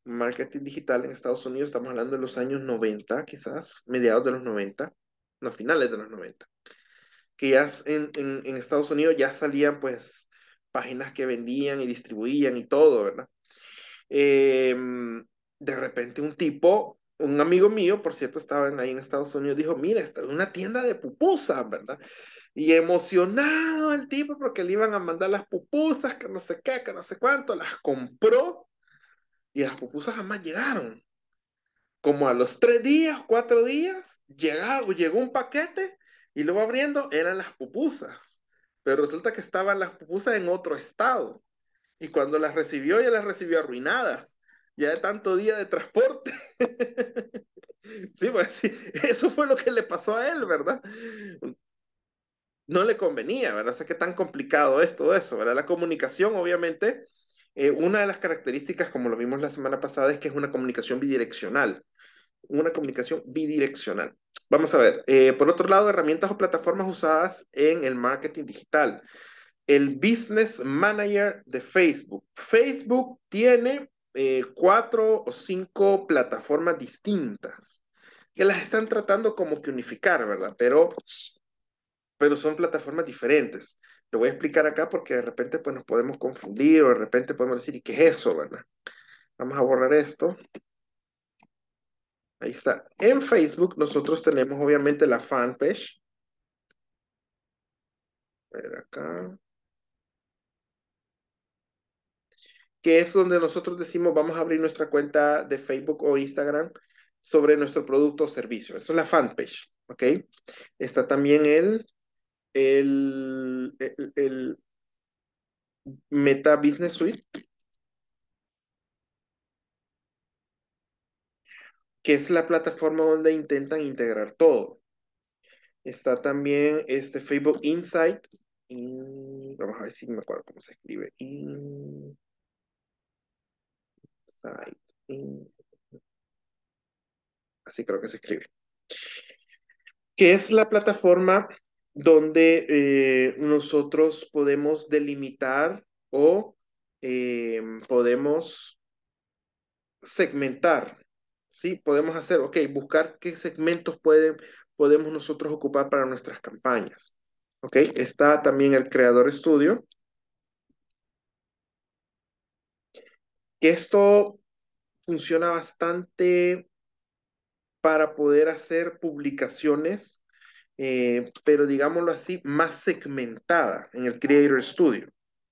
marketing digital en Estados Unidos, estamos hablando de los años 90, quizás, mediados de los 90, no, finales de los 90, que ya en, Estados Unidos ya salían pues páginas que vendían y distribuían y todo, ¿verdad? Em, de repente un tipo un amigo mío, por cierto, estaba ahí en Estados Unidos, dijo, mira, está en una tienda de pupusas, ¿verdad? Y emocionado el tipo porque le iban a mandar las pupusas, que no sé qué, que no sé cuánto, las compró y las pupusas jamás llegaron. Como a los tres días, cuatro días, llegó un paquete y luego abriendo eran las pupusas. Pero resulta que estaban las pupusas en otro estado. Y cuando las recibió, ya las recibió arruinadas ya de tanto día de transporte. sí, pues sí, eso fue lo que le pasó a él, ¿verdad? No le convenía, ¿verdad? O sea, qué tan complicado es todo eso, ¿verdad? La comunicación, obviamente, eh, una de las características, como lo vimos la semana pasada, es que es una comunicación bidireccional. Una comunicación bidireccional. Vamos a ver, eh, por otro lado, herramientas o plataformas usadas en el marketing digital. El Business Manager de Facebook. Facebook tiene eh, cuatro o cinco plataformas distintas que las están tratando como que unificar, ¿verdad? Pero, pero son plataformas diferentes. Lo voy a explicar acá porque de repente pues, nos podemos confundir o de repente podemos decir, ¿y qué es eso, verdad? Vamos a borrar esto. Ahí está. En Facebook nosotros tenemos obviamente la fanpage. A ver acá. que es donde nosotros decimos vamos a abrir nuestra cuenta de Facebook o Instagram sobre nuestro producto o servicio. Eso es la fanpage, ¿ok? Está también el, el, el, Meta Business Suite, que es la plataforma donde intentan integrar todo. Está también este Facebook Insight. vamos a ver si me acuerdo cómo se escribe. Mm. Así creo que se escribe. Que es la plataforma donde eh, nosotros podemos delimitar o eh, podemos segmentar, ¿sí? Podemos hacer, ok, buscar qué segmentos pueden, podemos nosotros ocupar para nuestras campañas, ¿ok? Está también el Creador Studio, que esto funciona bastante para poder hacer publicaciones, eh, pero digámoslo así, más segmentada en el Creator Studio.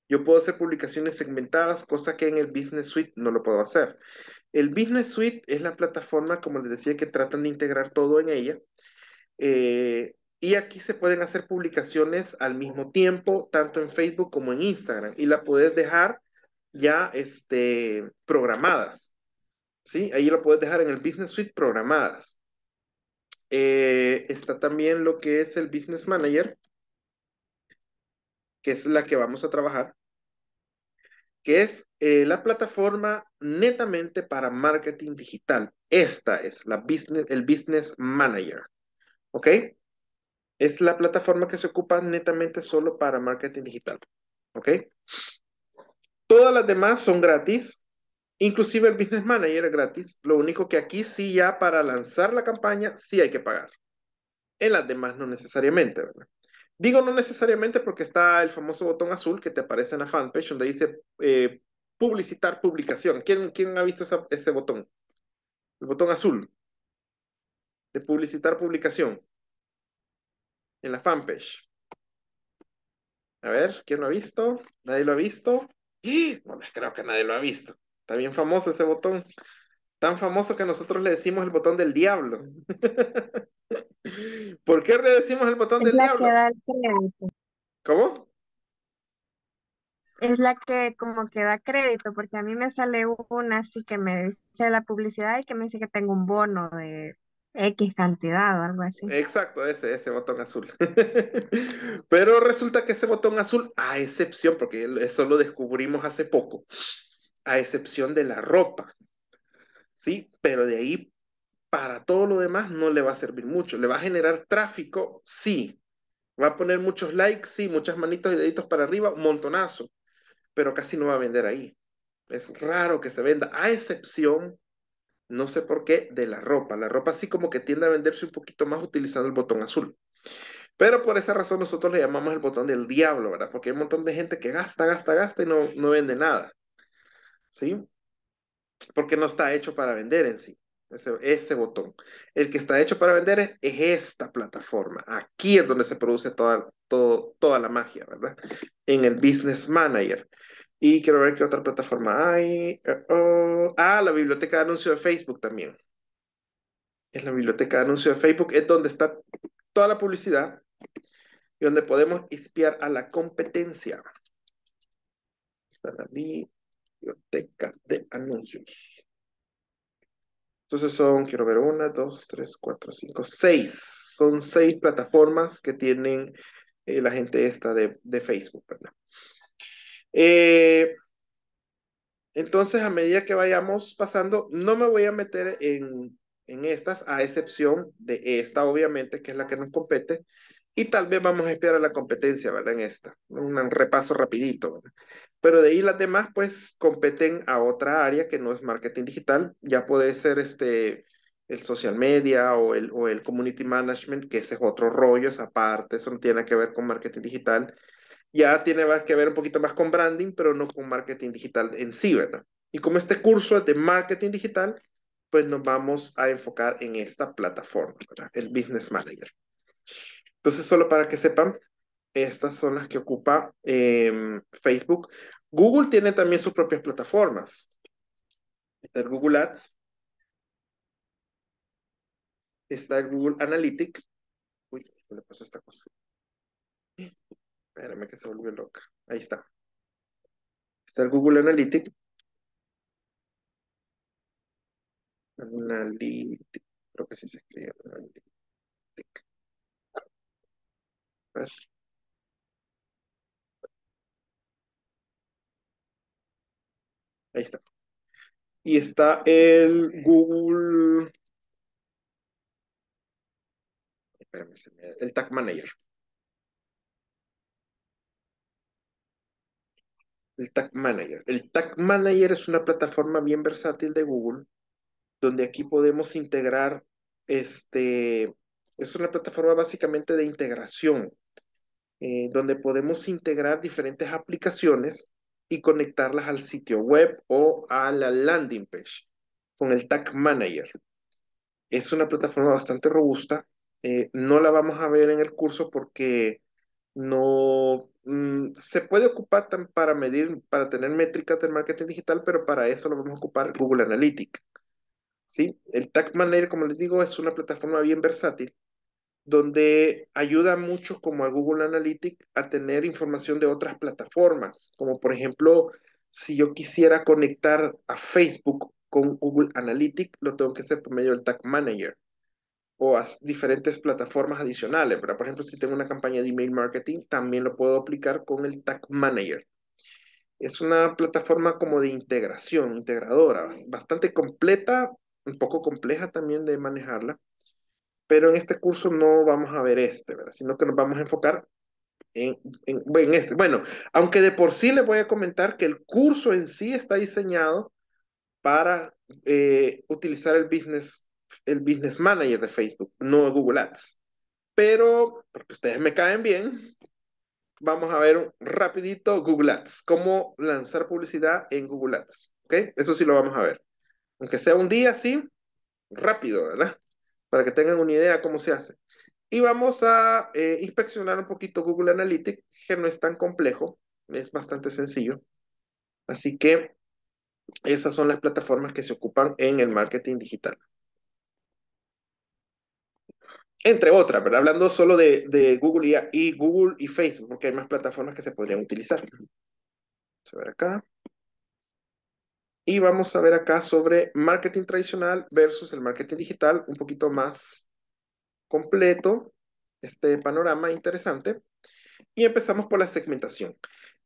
Yo puedo hacer publicaciones segmentadas, cosa que en el Business Suite no lo puedo hacer. El Business Suite es la plataforma, como les decía, que tratan de integrar todo en ella. Eh, y aquí se pueden hacer publicaciones al mismo tiempo, tanto en Facebook como en Instagram. Y la puedes dejar ya este, programadas. ¿sí? Ahí lo puedes dejar en el Business Suite programadas. Eh, está también lo que es el Business Manager, que es la que vamos a trabajar, que es eh, la plataforma netamente para marketing digital. Esta es la business, el Business Manager. ¿Ok? Es la plataforma que se ocupa netamente solo para marketing digital. ¿Ok? Todas las demás son gratis, inclusive el Business Manager es gratis. Lo único que aquí sí ya para lanzar la campaña sí hay que pagar. En las demás no necesariamente, ¿verdad? Digo no necesariamente porque está el famoso botón azul que te aparece en la fanpage donde dice eh, publicitar publicación. ¿Quién, ha visto ese botón? El botón azul de publicitar publicación en la fanpage. A ver, ¿quién lo ha visto? ¿Nadie lo ha visto? y ¡Ah! creo que nadie lo ha visto. Está bien famoso ese botón. Tan famoso que nosotros le decimos el botón del diablo. ¿Por qué le decimos el botón es del diablo? crédito. ¿Cómo? Es la que como que da crédito, porque a mí me sale una así que me dice la publicidad y que me dice que tengo un bono de X cantidad o algo así. Exacto, ese, ese botón azul. Pero resulta que ese botón azul, a excepción, porque eso lo descubrimos hace poco, a excepción de la ropa, ¿sí? Pero de ahí para todo lo demás no le va a servir mucho. ¿Le va a generar tráfico? Sí. ¿Va a poner muchos likes? Sí, muchas manitos y deditos para arriba, un montonazo. Pero casi no va a vender ahí. Es raro que se venda, a excepción no sé por qué, de la ropa. La ropa sí como que tiende a venderse un poquito más utilizando el botón azul. Pero por esa razón nosotros le llamamos el botón del diablo, ¿verdad? Porque hay un montón de gente que gasta, gasta, gasta y no, no vende nada. ¿Sí? Porque no está hecho para vender en sí, ese, botón. El que está hecho para vender es, esta plataforma. Aquí es donde se produce toda, toda la magia, ¿verdad? En el Business Manager. Y quiero ver qué otra plataforma hay. Eh, oh. Ah, la biblioteca de anuncios de Facebook también. Es la biblioteca de anuncios de Facebook, es donde está toda la publicidad y donde podemos espiar a la competencia. Está la biblioteca de anuncios. Entonces son, quiero ver, una, dos, tres, cuatro, cinco, seis. Son seis plataformas que tienen eh, la gente esta de, de Facebook, ¿verdad? Eh, entonces, a medida que vayamos pasando, no me voy a meter en, en estas, a excepción de esta, obviamente, que es la que nos compete. Y tal vez vamos a esperar a la competencia, ¿verdad? En esta, un repaso rapidito. Pero de ahí las demás, pues, competen a otra área que no es marketing digital. Ya puede ser este, el social media o el, o el community management, que ese es otro rollo, esa parte eso no tiene que ver con marketing digital ya tiene que ver un poquito más con branding, pero no con marketing digital en sí, ¿verdad? Y como este curso es de marketing digital, pues nos vamos a enfocar en esta plataforma, ¿verdad? el Business Manager. Entonces, solo para que sepan, estas son las que ocupa em, Facebook. Google tiene también sus propias plataformas. Está el Google Ads. Está el Google Analytics. Uy, le pasó esta cosa? Espérame que se volvió loca. Ahí está. Está el Google Analytics. Analytics. Creo que sí se escribe Analytics. Ahí está. Y está el Google. Espérame, el Tag Manager. El Tag Manager. El Tag Manager es una plataforma bien versátil de Google, donde aquí podemos integrar, este, es una plataforma básicamente de integración, eh, donde podemos integrar diferentes aplicaciones y conectarlas al sitio web o a la landing page con el Tag Manager. Es una plataforma bastante robusta. Eh, no la vamos a ver en el curso porque no mm, se puede ocupar tan, para medir, para tener métricas de marketing digital, pero para eso lo vamos a ocupar Google Analytics. ¿sí? El Tag Manager, como les digo, es una plataforma bien versátil donde ayuda mucho como a Google Analytics a tener información de otras plataformas, como por ejemplo, si yo quisiera conectar a Facebook con Google Analytics, lo tengo que hacer por medio del Tag Manager o a diferentes plataformas adicionales. ¿verdad? Por ejemplo, si tengo una campaña de email marketing, también lo puedo aplicar con el Tag Manager. Es una plataforma como de integración, integradora, bastante completa, un poco compleja también de manejarla, pero en este curso no vamos a ver este, ¿verdad? sino que nos vamos a enfocar en, en, este. Bueno, aunque de por sí les voy a comentar que el curso en sí está diseñado para eh, utilizar el business el business manager de Facebook, no Google Ads. Pero, porque ustedes me caen bien, vamos a ver rapidito Google Ads, cómo lanzar publicidad en Google Ads. ¿Ok? Eso sí lo vamos a ver. Aunque sea un día así, rápido, ¿verdad? Para que tengan una idea cómo se hace. Y vamos a eh, inspeccionar un poquito Google Analytics, que no es tan complejo, es bastante sencillo. Así que esas son las plataformas que se ocupan en el marketing digital entre otras, ¿verdad? Hablando solo de, Google y, Google y Facebook, porque hay más plataformas que se podrían utilizar. Vamos a ver acá. Y vamos a ver acá sobre marketing tradicional versus el marketing digital, un poquito más completo, este panorama interesante. Y empezamos por la segmentación.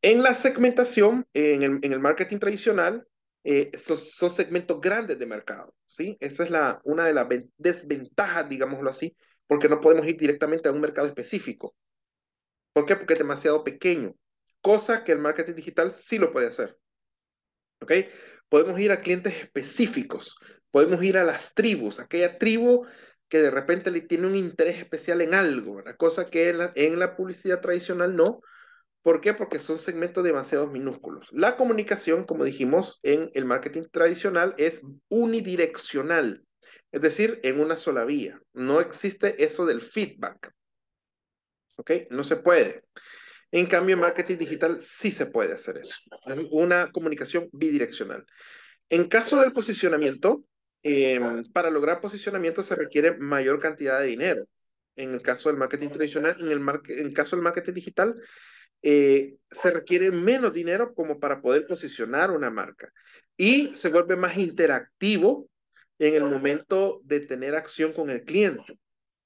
En la segmentación, en el, marketing tradicional, eh, son, segmentos grandes de mercado, ¿sí? Esa es una de las desventajas, digámoslo así, porque no podemos ir directamente a un mercado específico. ¿Por qué? Porque es demasiado pequeño, cosa que el marketing digital sí lo puede hacer. ¿Ok? Podemos ir a clientes específicos, podemos ir a las tribus, aquella tribu que de repente le tiene un interés especial en algo, ¿verdad? cosa que en la, en la publicidad tradicional no, ¿Por qué? Porque son segmentos demasiado minúsculos. La comunicación, como dijimos en el marketing tradicional, es unidireccional. Es decir, en una sola vía. No existe eso del feedback. ¿Ok? No se puede. En cambio, en marketing digital sí se puede hacer eso. Es una comunicación bidireccional. En caso del posicionamiento, em, para lograr posicionamiento se requiere mayor cantidad de dinero. En el caso del marketing tradicional, en el, en caso del marketing digital, eh, se requiere menos dinero como para poder posicionar una marca. Y se vuelve más interactivo en el momento de tener acción con el cliente.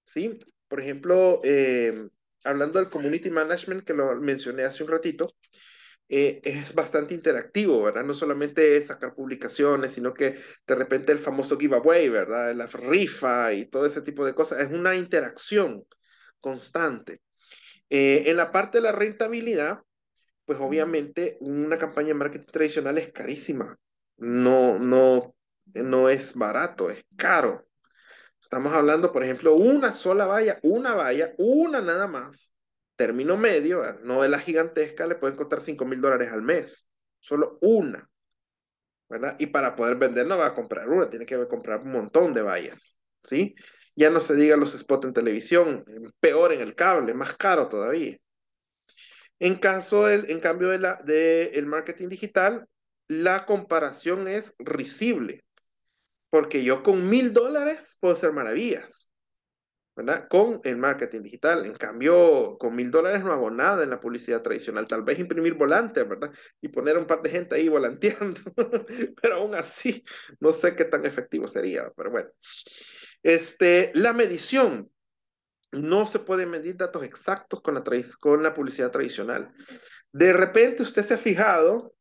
¿sí? Por ejemplo, eh, hablando del community management que lo mencioné hace un ratito, eh, es bastante interactivo, ¿verdad? No solamente es sacar publicaciones, sino que de repente el famoso giveaway, ¿verdad? La rifa y todo ese tipo de cosas. Es una interacción constante. Eh, en la parte de la rentabilidad, pues obviamente una campaña de marketing tradicional es carísima. No, no, no es barato, es caro. Estamos hablando, por ejemplo, una sola valla, una valla, una nada más, término medio, no de la gigantesca, le pueden costar 5 mil dólares al mes, solo una. ¿verdad? Y para poder vender no va a comprar una, tiene que comprar un montón de vallas, ¿sí? Ya no se diga los spots en televisión, peor en el cable, más caro todavía. En caso del, en cambio del marketing digital, la comparación es risible. Porque yo con mil dólares puedo hacer maravillas, ¿verdad? Con el marketing digital. En cambio, con mil dólares no hago nada en la publicidad tradicional. Tal vez imprimir volantes, ¿verdad? Y poner a un par de gente ahí volanteando. Pero aún así, no sé qué tan efectivo sería. Pero bueno. Este, la medición. No se puede medir datos exactos con la, con la publicidad tradicional. De repente usted se ha fijado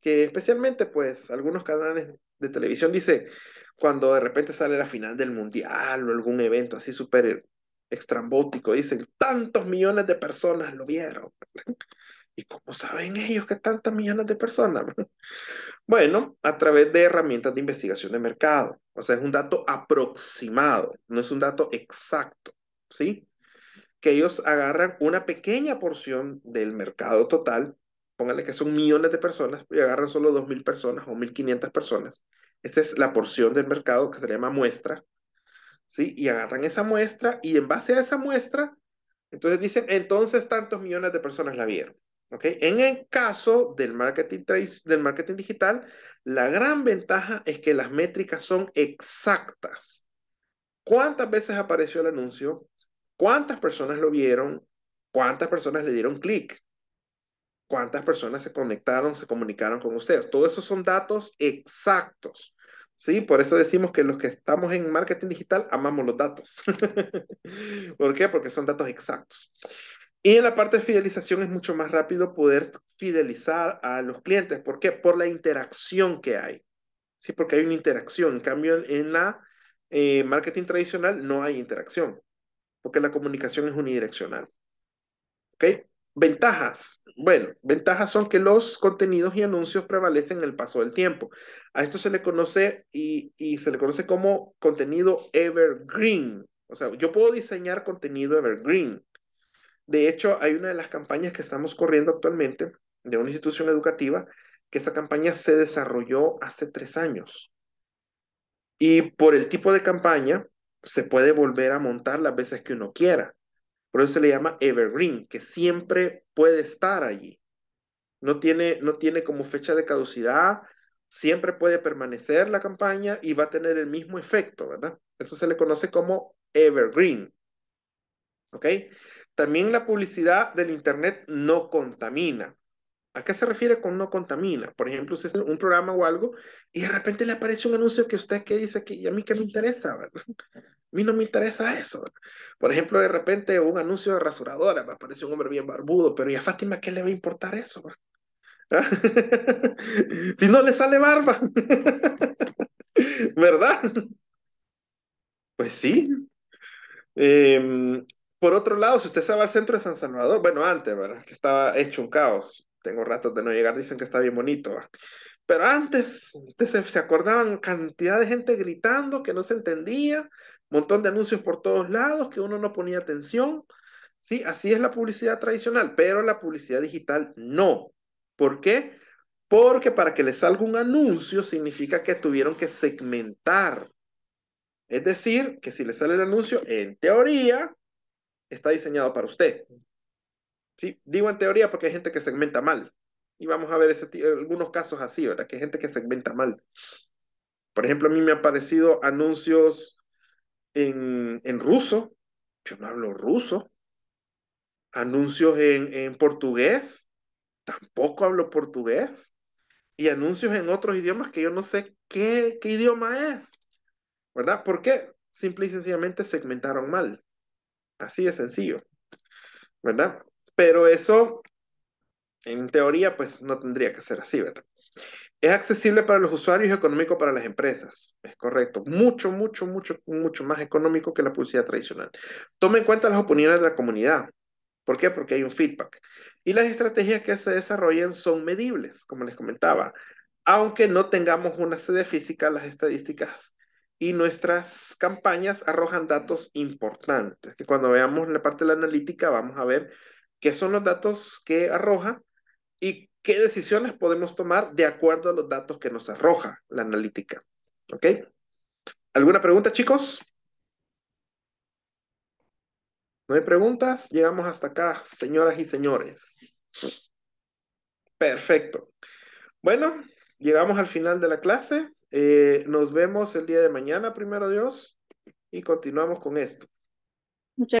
que especialmente pues algunos canales de televisión dice, cuando de repente sale la final del mundial o algún evento así súper extrambótico, dicen, tantos millones de personas lo vieron. ¿Y cómo saben ellos que tantas millones de personas? Bueno, a través de herramientas de investigación de mercado. O sea, es un dato aproximado, no es un dato exacto, ¿sí? Que ellos agarran una pequeña porción del mercado total póngale que son millones de personas y agarran solo 2.000 personas o 1.500 personas. Esta es la porción del mercado que se llama muestra, ¿sí? Y agarran esa muestra y en base a esa muestra, entonces dicen, entonces tantos millones de personas la vieron. ¿ok? En el caso del marketing, del marketing digital, la gran ventaja es que las métricas son exactas. ¿Cuántas veces apareció el anuncio? ¿Cuántas personas lo vieron? ¿Cuántas personas le dieron clic? cuántas personas se conectaron, se comunicaron con ustedes. Todo eso son datos exactos. Sí, por eso decimos que los que estamos en marketing digital amamos los datos. ¿Por qué? Porque son datos exactos. Y en la parte de fidelización es mucho más rápido poder fidelizar a los clientes. ¿Por qué? Por la interacción que hay. Sí, porque hay una interacción. En cambio, en la eh, marketing tradicional no hay interacción, porque la comunicación es unidireccional. ¿Ok? Ventajas. Bueno, ventajas son que los contenidos y anuncios prevalecen en el paso del tiempo. A esto se le conoce y, y se le conoce como contenido evergreen. O sea, yo puedo diseñar contenido evergreen. De hecho, hay una de las campañas que estamos corriendo actualmente de una institución educativa, que esa campaña se desarrolló hace tres años. Y por el tipo de campaña, se puede volver a montar las veces que uno quiera. Por eso se le llama evergreen, que siempre puede estar allí. No tiene, no tiene como fecha de caducidad, siempre puede permanecer la campaña y va a tener el mismo efecto, ¿verdad? Eso se le conoce como evergreen. ¿Ok? También la publicidad del Internet no contamina. ¿A qué se refiere con no contamina? Por ejemplo, usted un programa o algo y de repente le aparece un anuncio que usted que dice que a mí que me interesa, ¿verdad? mí no me interesa eso. Por ejemplo, de repente un anuncio de rasuradora, me pues, aparece un hombre bien barbudo, pero ¿y a Fátima qué le va a importar eso? Pues? ¿Ah? si no le sale barba, ¿verdad? Pues sí. Em, por otro lado, si usted estaba al centro de San Salvador, bueno, antes, ¿verdad? Que estaba hecho un caos. Tengo ratos de no llegar, dicen que está bien bonito, Pero antes se, se, acordaban cantidad de gente gritando que no se entendía, montón de anuncios por todos lados que uno no ponía atención. Sí, así es la publicidad tradicional, pero la publicidad digital no. ¿Por qué? Porque para que le salga un anuncio significa que tuvieron que segmentar. Es decir, que si le sale el anuncio, en teoría, está diseñado para usted. Sí, digo en teoría porque hay gente que segmenta mal. Y vamos a ver algunos casos así, ¿verdad? Que hay gente que segmenta mal. Por ejemplo, a mí me han parecido anuncios en, ruso, yo no hablo ruso. Anuncios en, en portugués, tampoco hablo portugués. Y anuncios en otros idiomas que yo no sé qué, qué idioma es. ¿Verdad? ¿Por qué? Simple y sencillamente segmentaron mal. Así de sencillo. ¿Verdad? Pero eso, en teoría, pues no tendría que ser así, ¿verdad? Es accesible para los usuarios y económico para las empresas. Es correcto. Mucho, mucho, mucho, mucho más económico que la publicidad tradicional. Tome en cuenta las opiniones de la comunidad. ¿Por qué? Porque hay un feedback. Y las estrategias que se desarrollan son medibles, como les comentaba. Aunque no tengamos una sede física, las estadísticas y nuestras campañas arrojan datos importantes, que cuando veamos la parte de la analítica vamos a ver qué son los datos que arroja y qué decisiones podemos tomar de acuerdo a los datos que nos arroja la analítica. ¿Ok? ¿Alguna pregunta, chicos? ¿No hay preguntas? Llegamos hasta acá, señoras y señores. Perfecto. Bueno, llegamos al final de la clase. Eh, nos vemos el día de mañana, primero Dios, y continuamos con esto.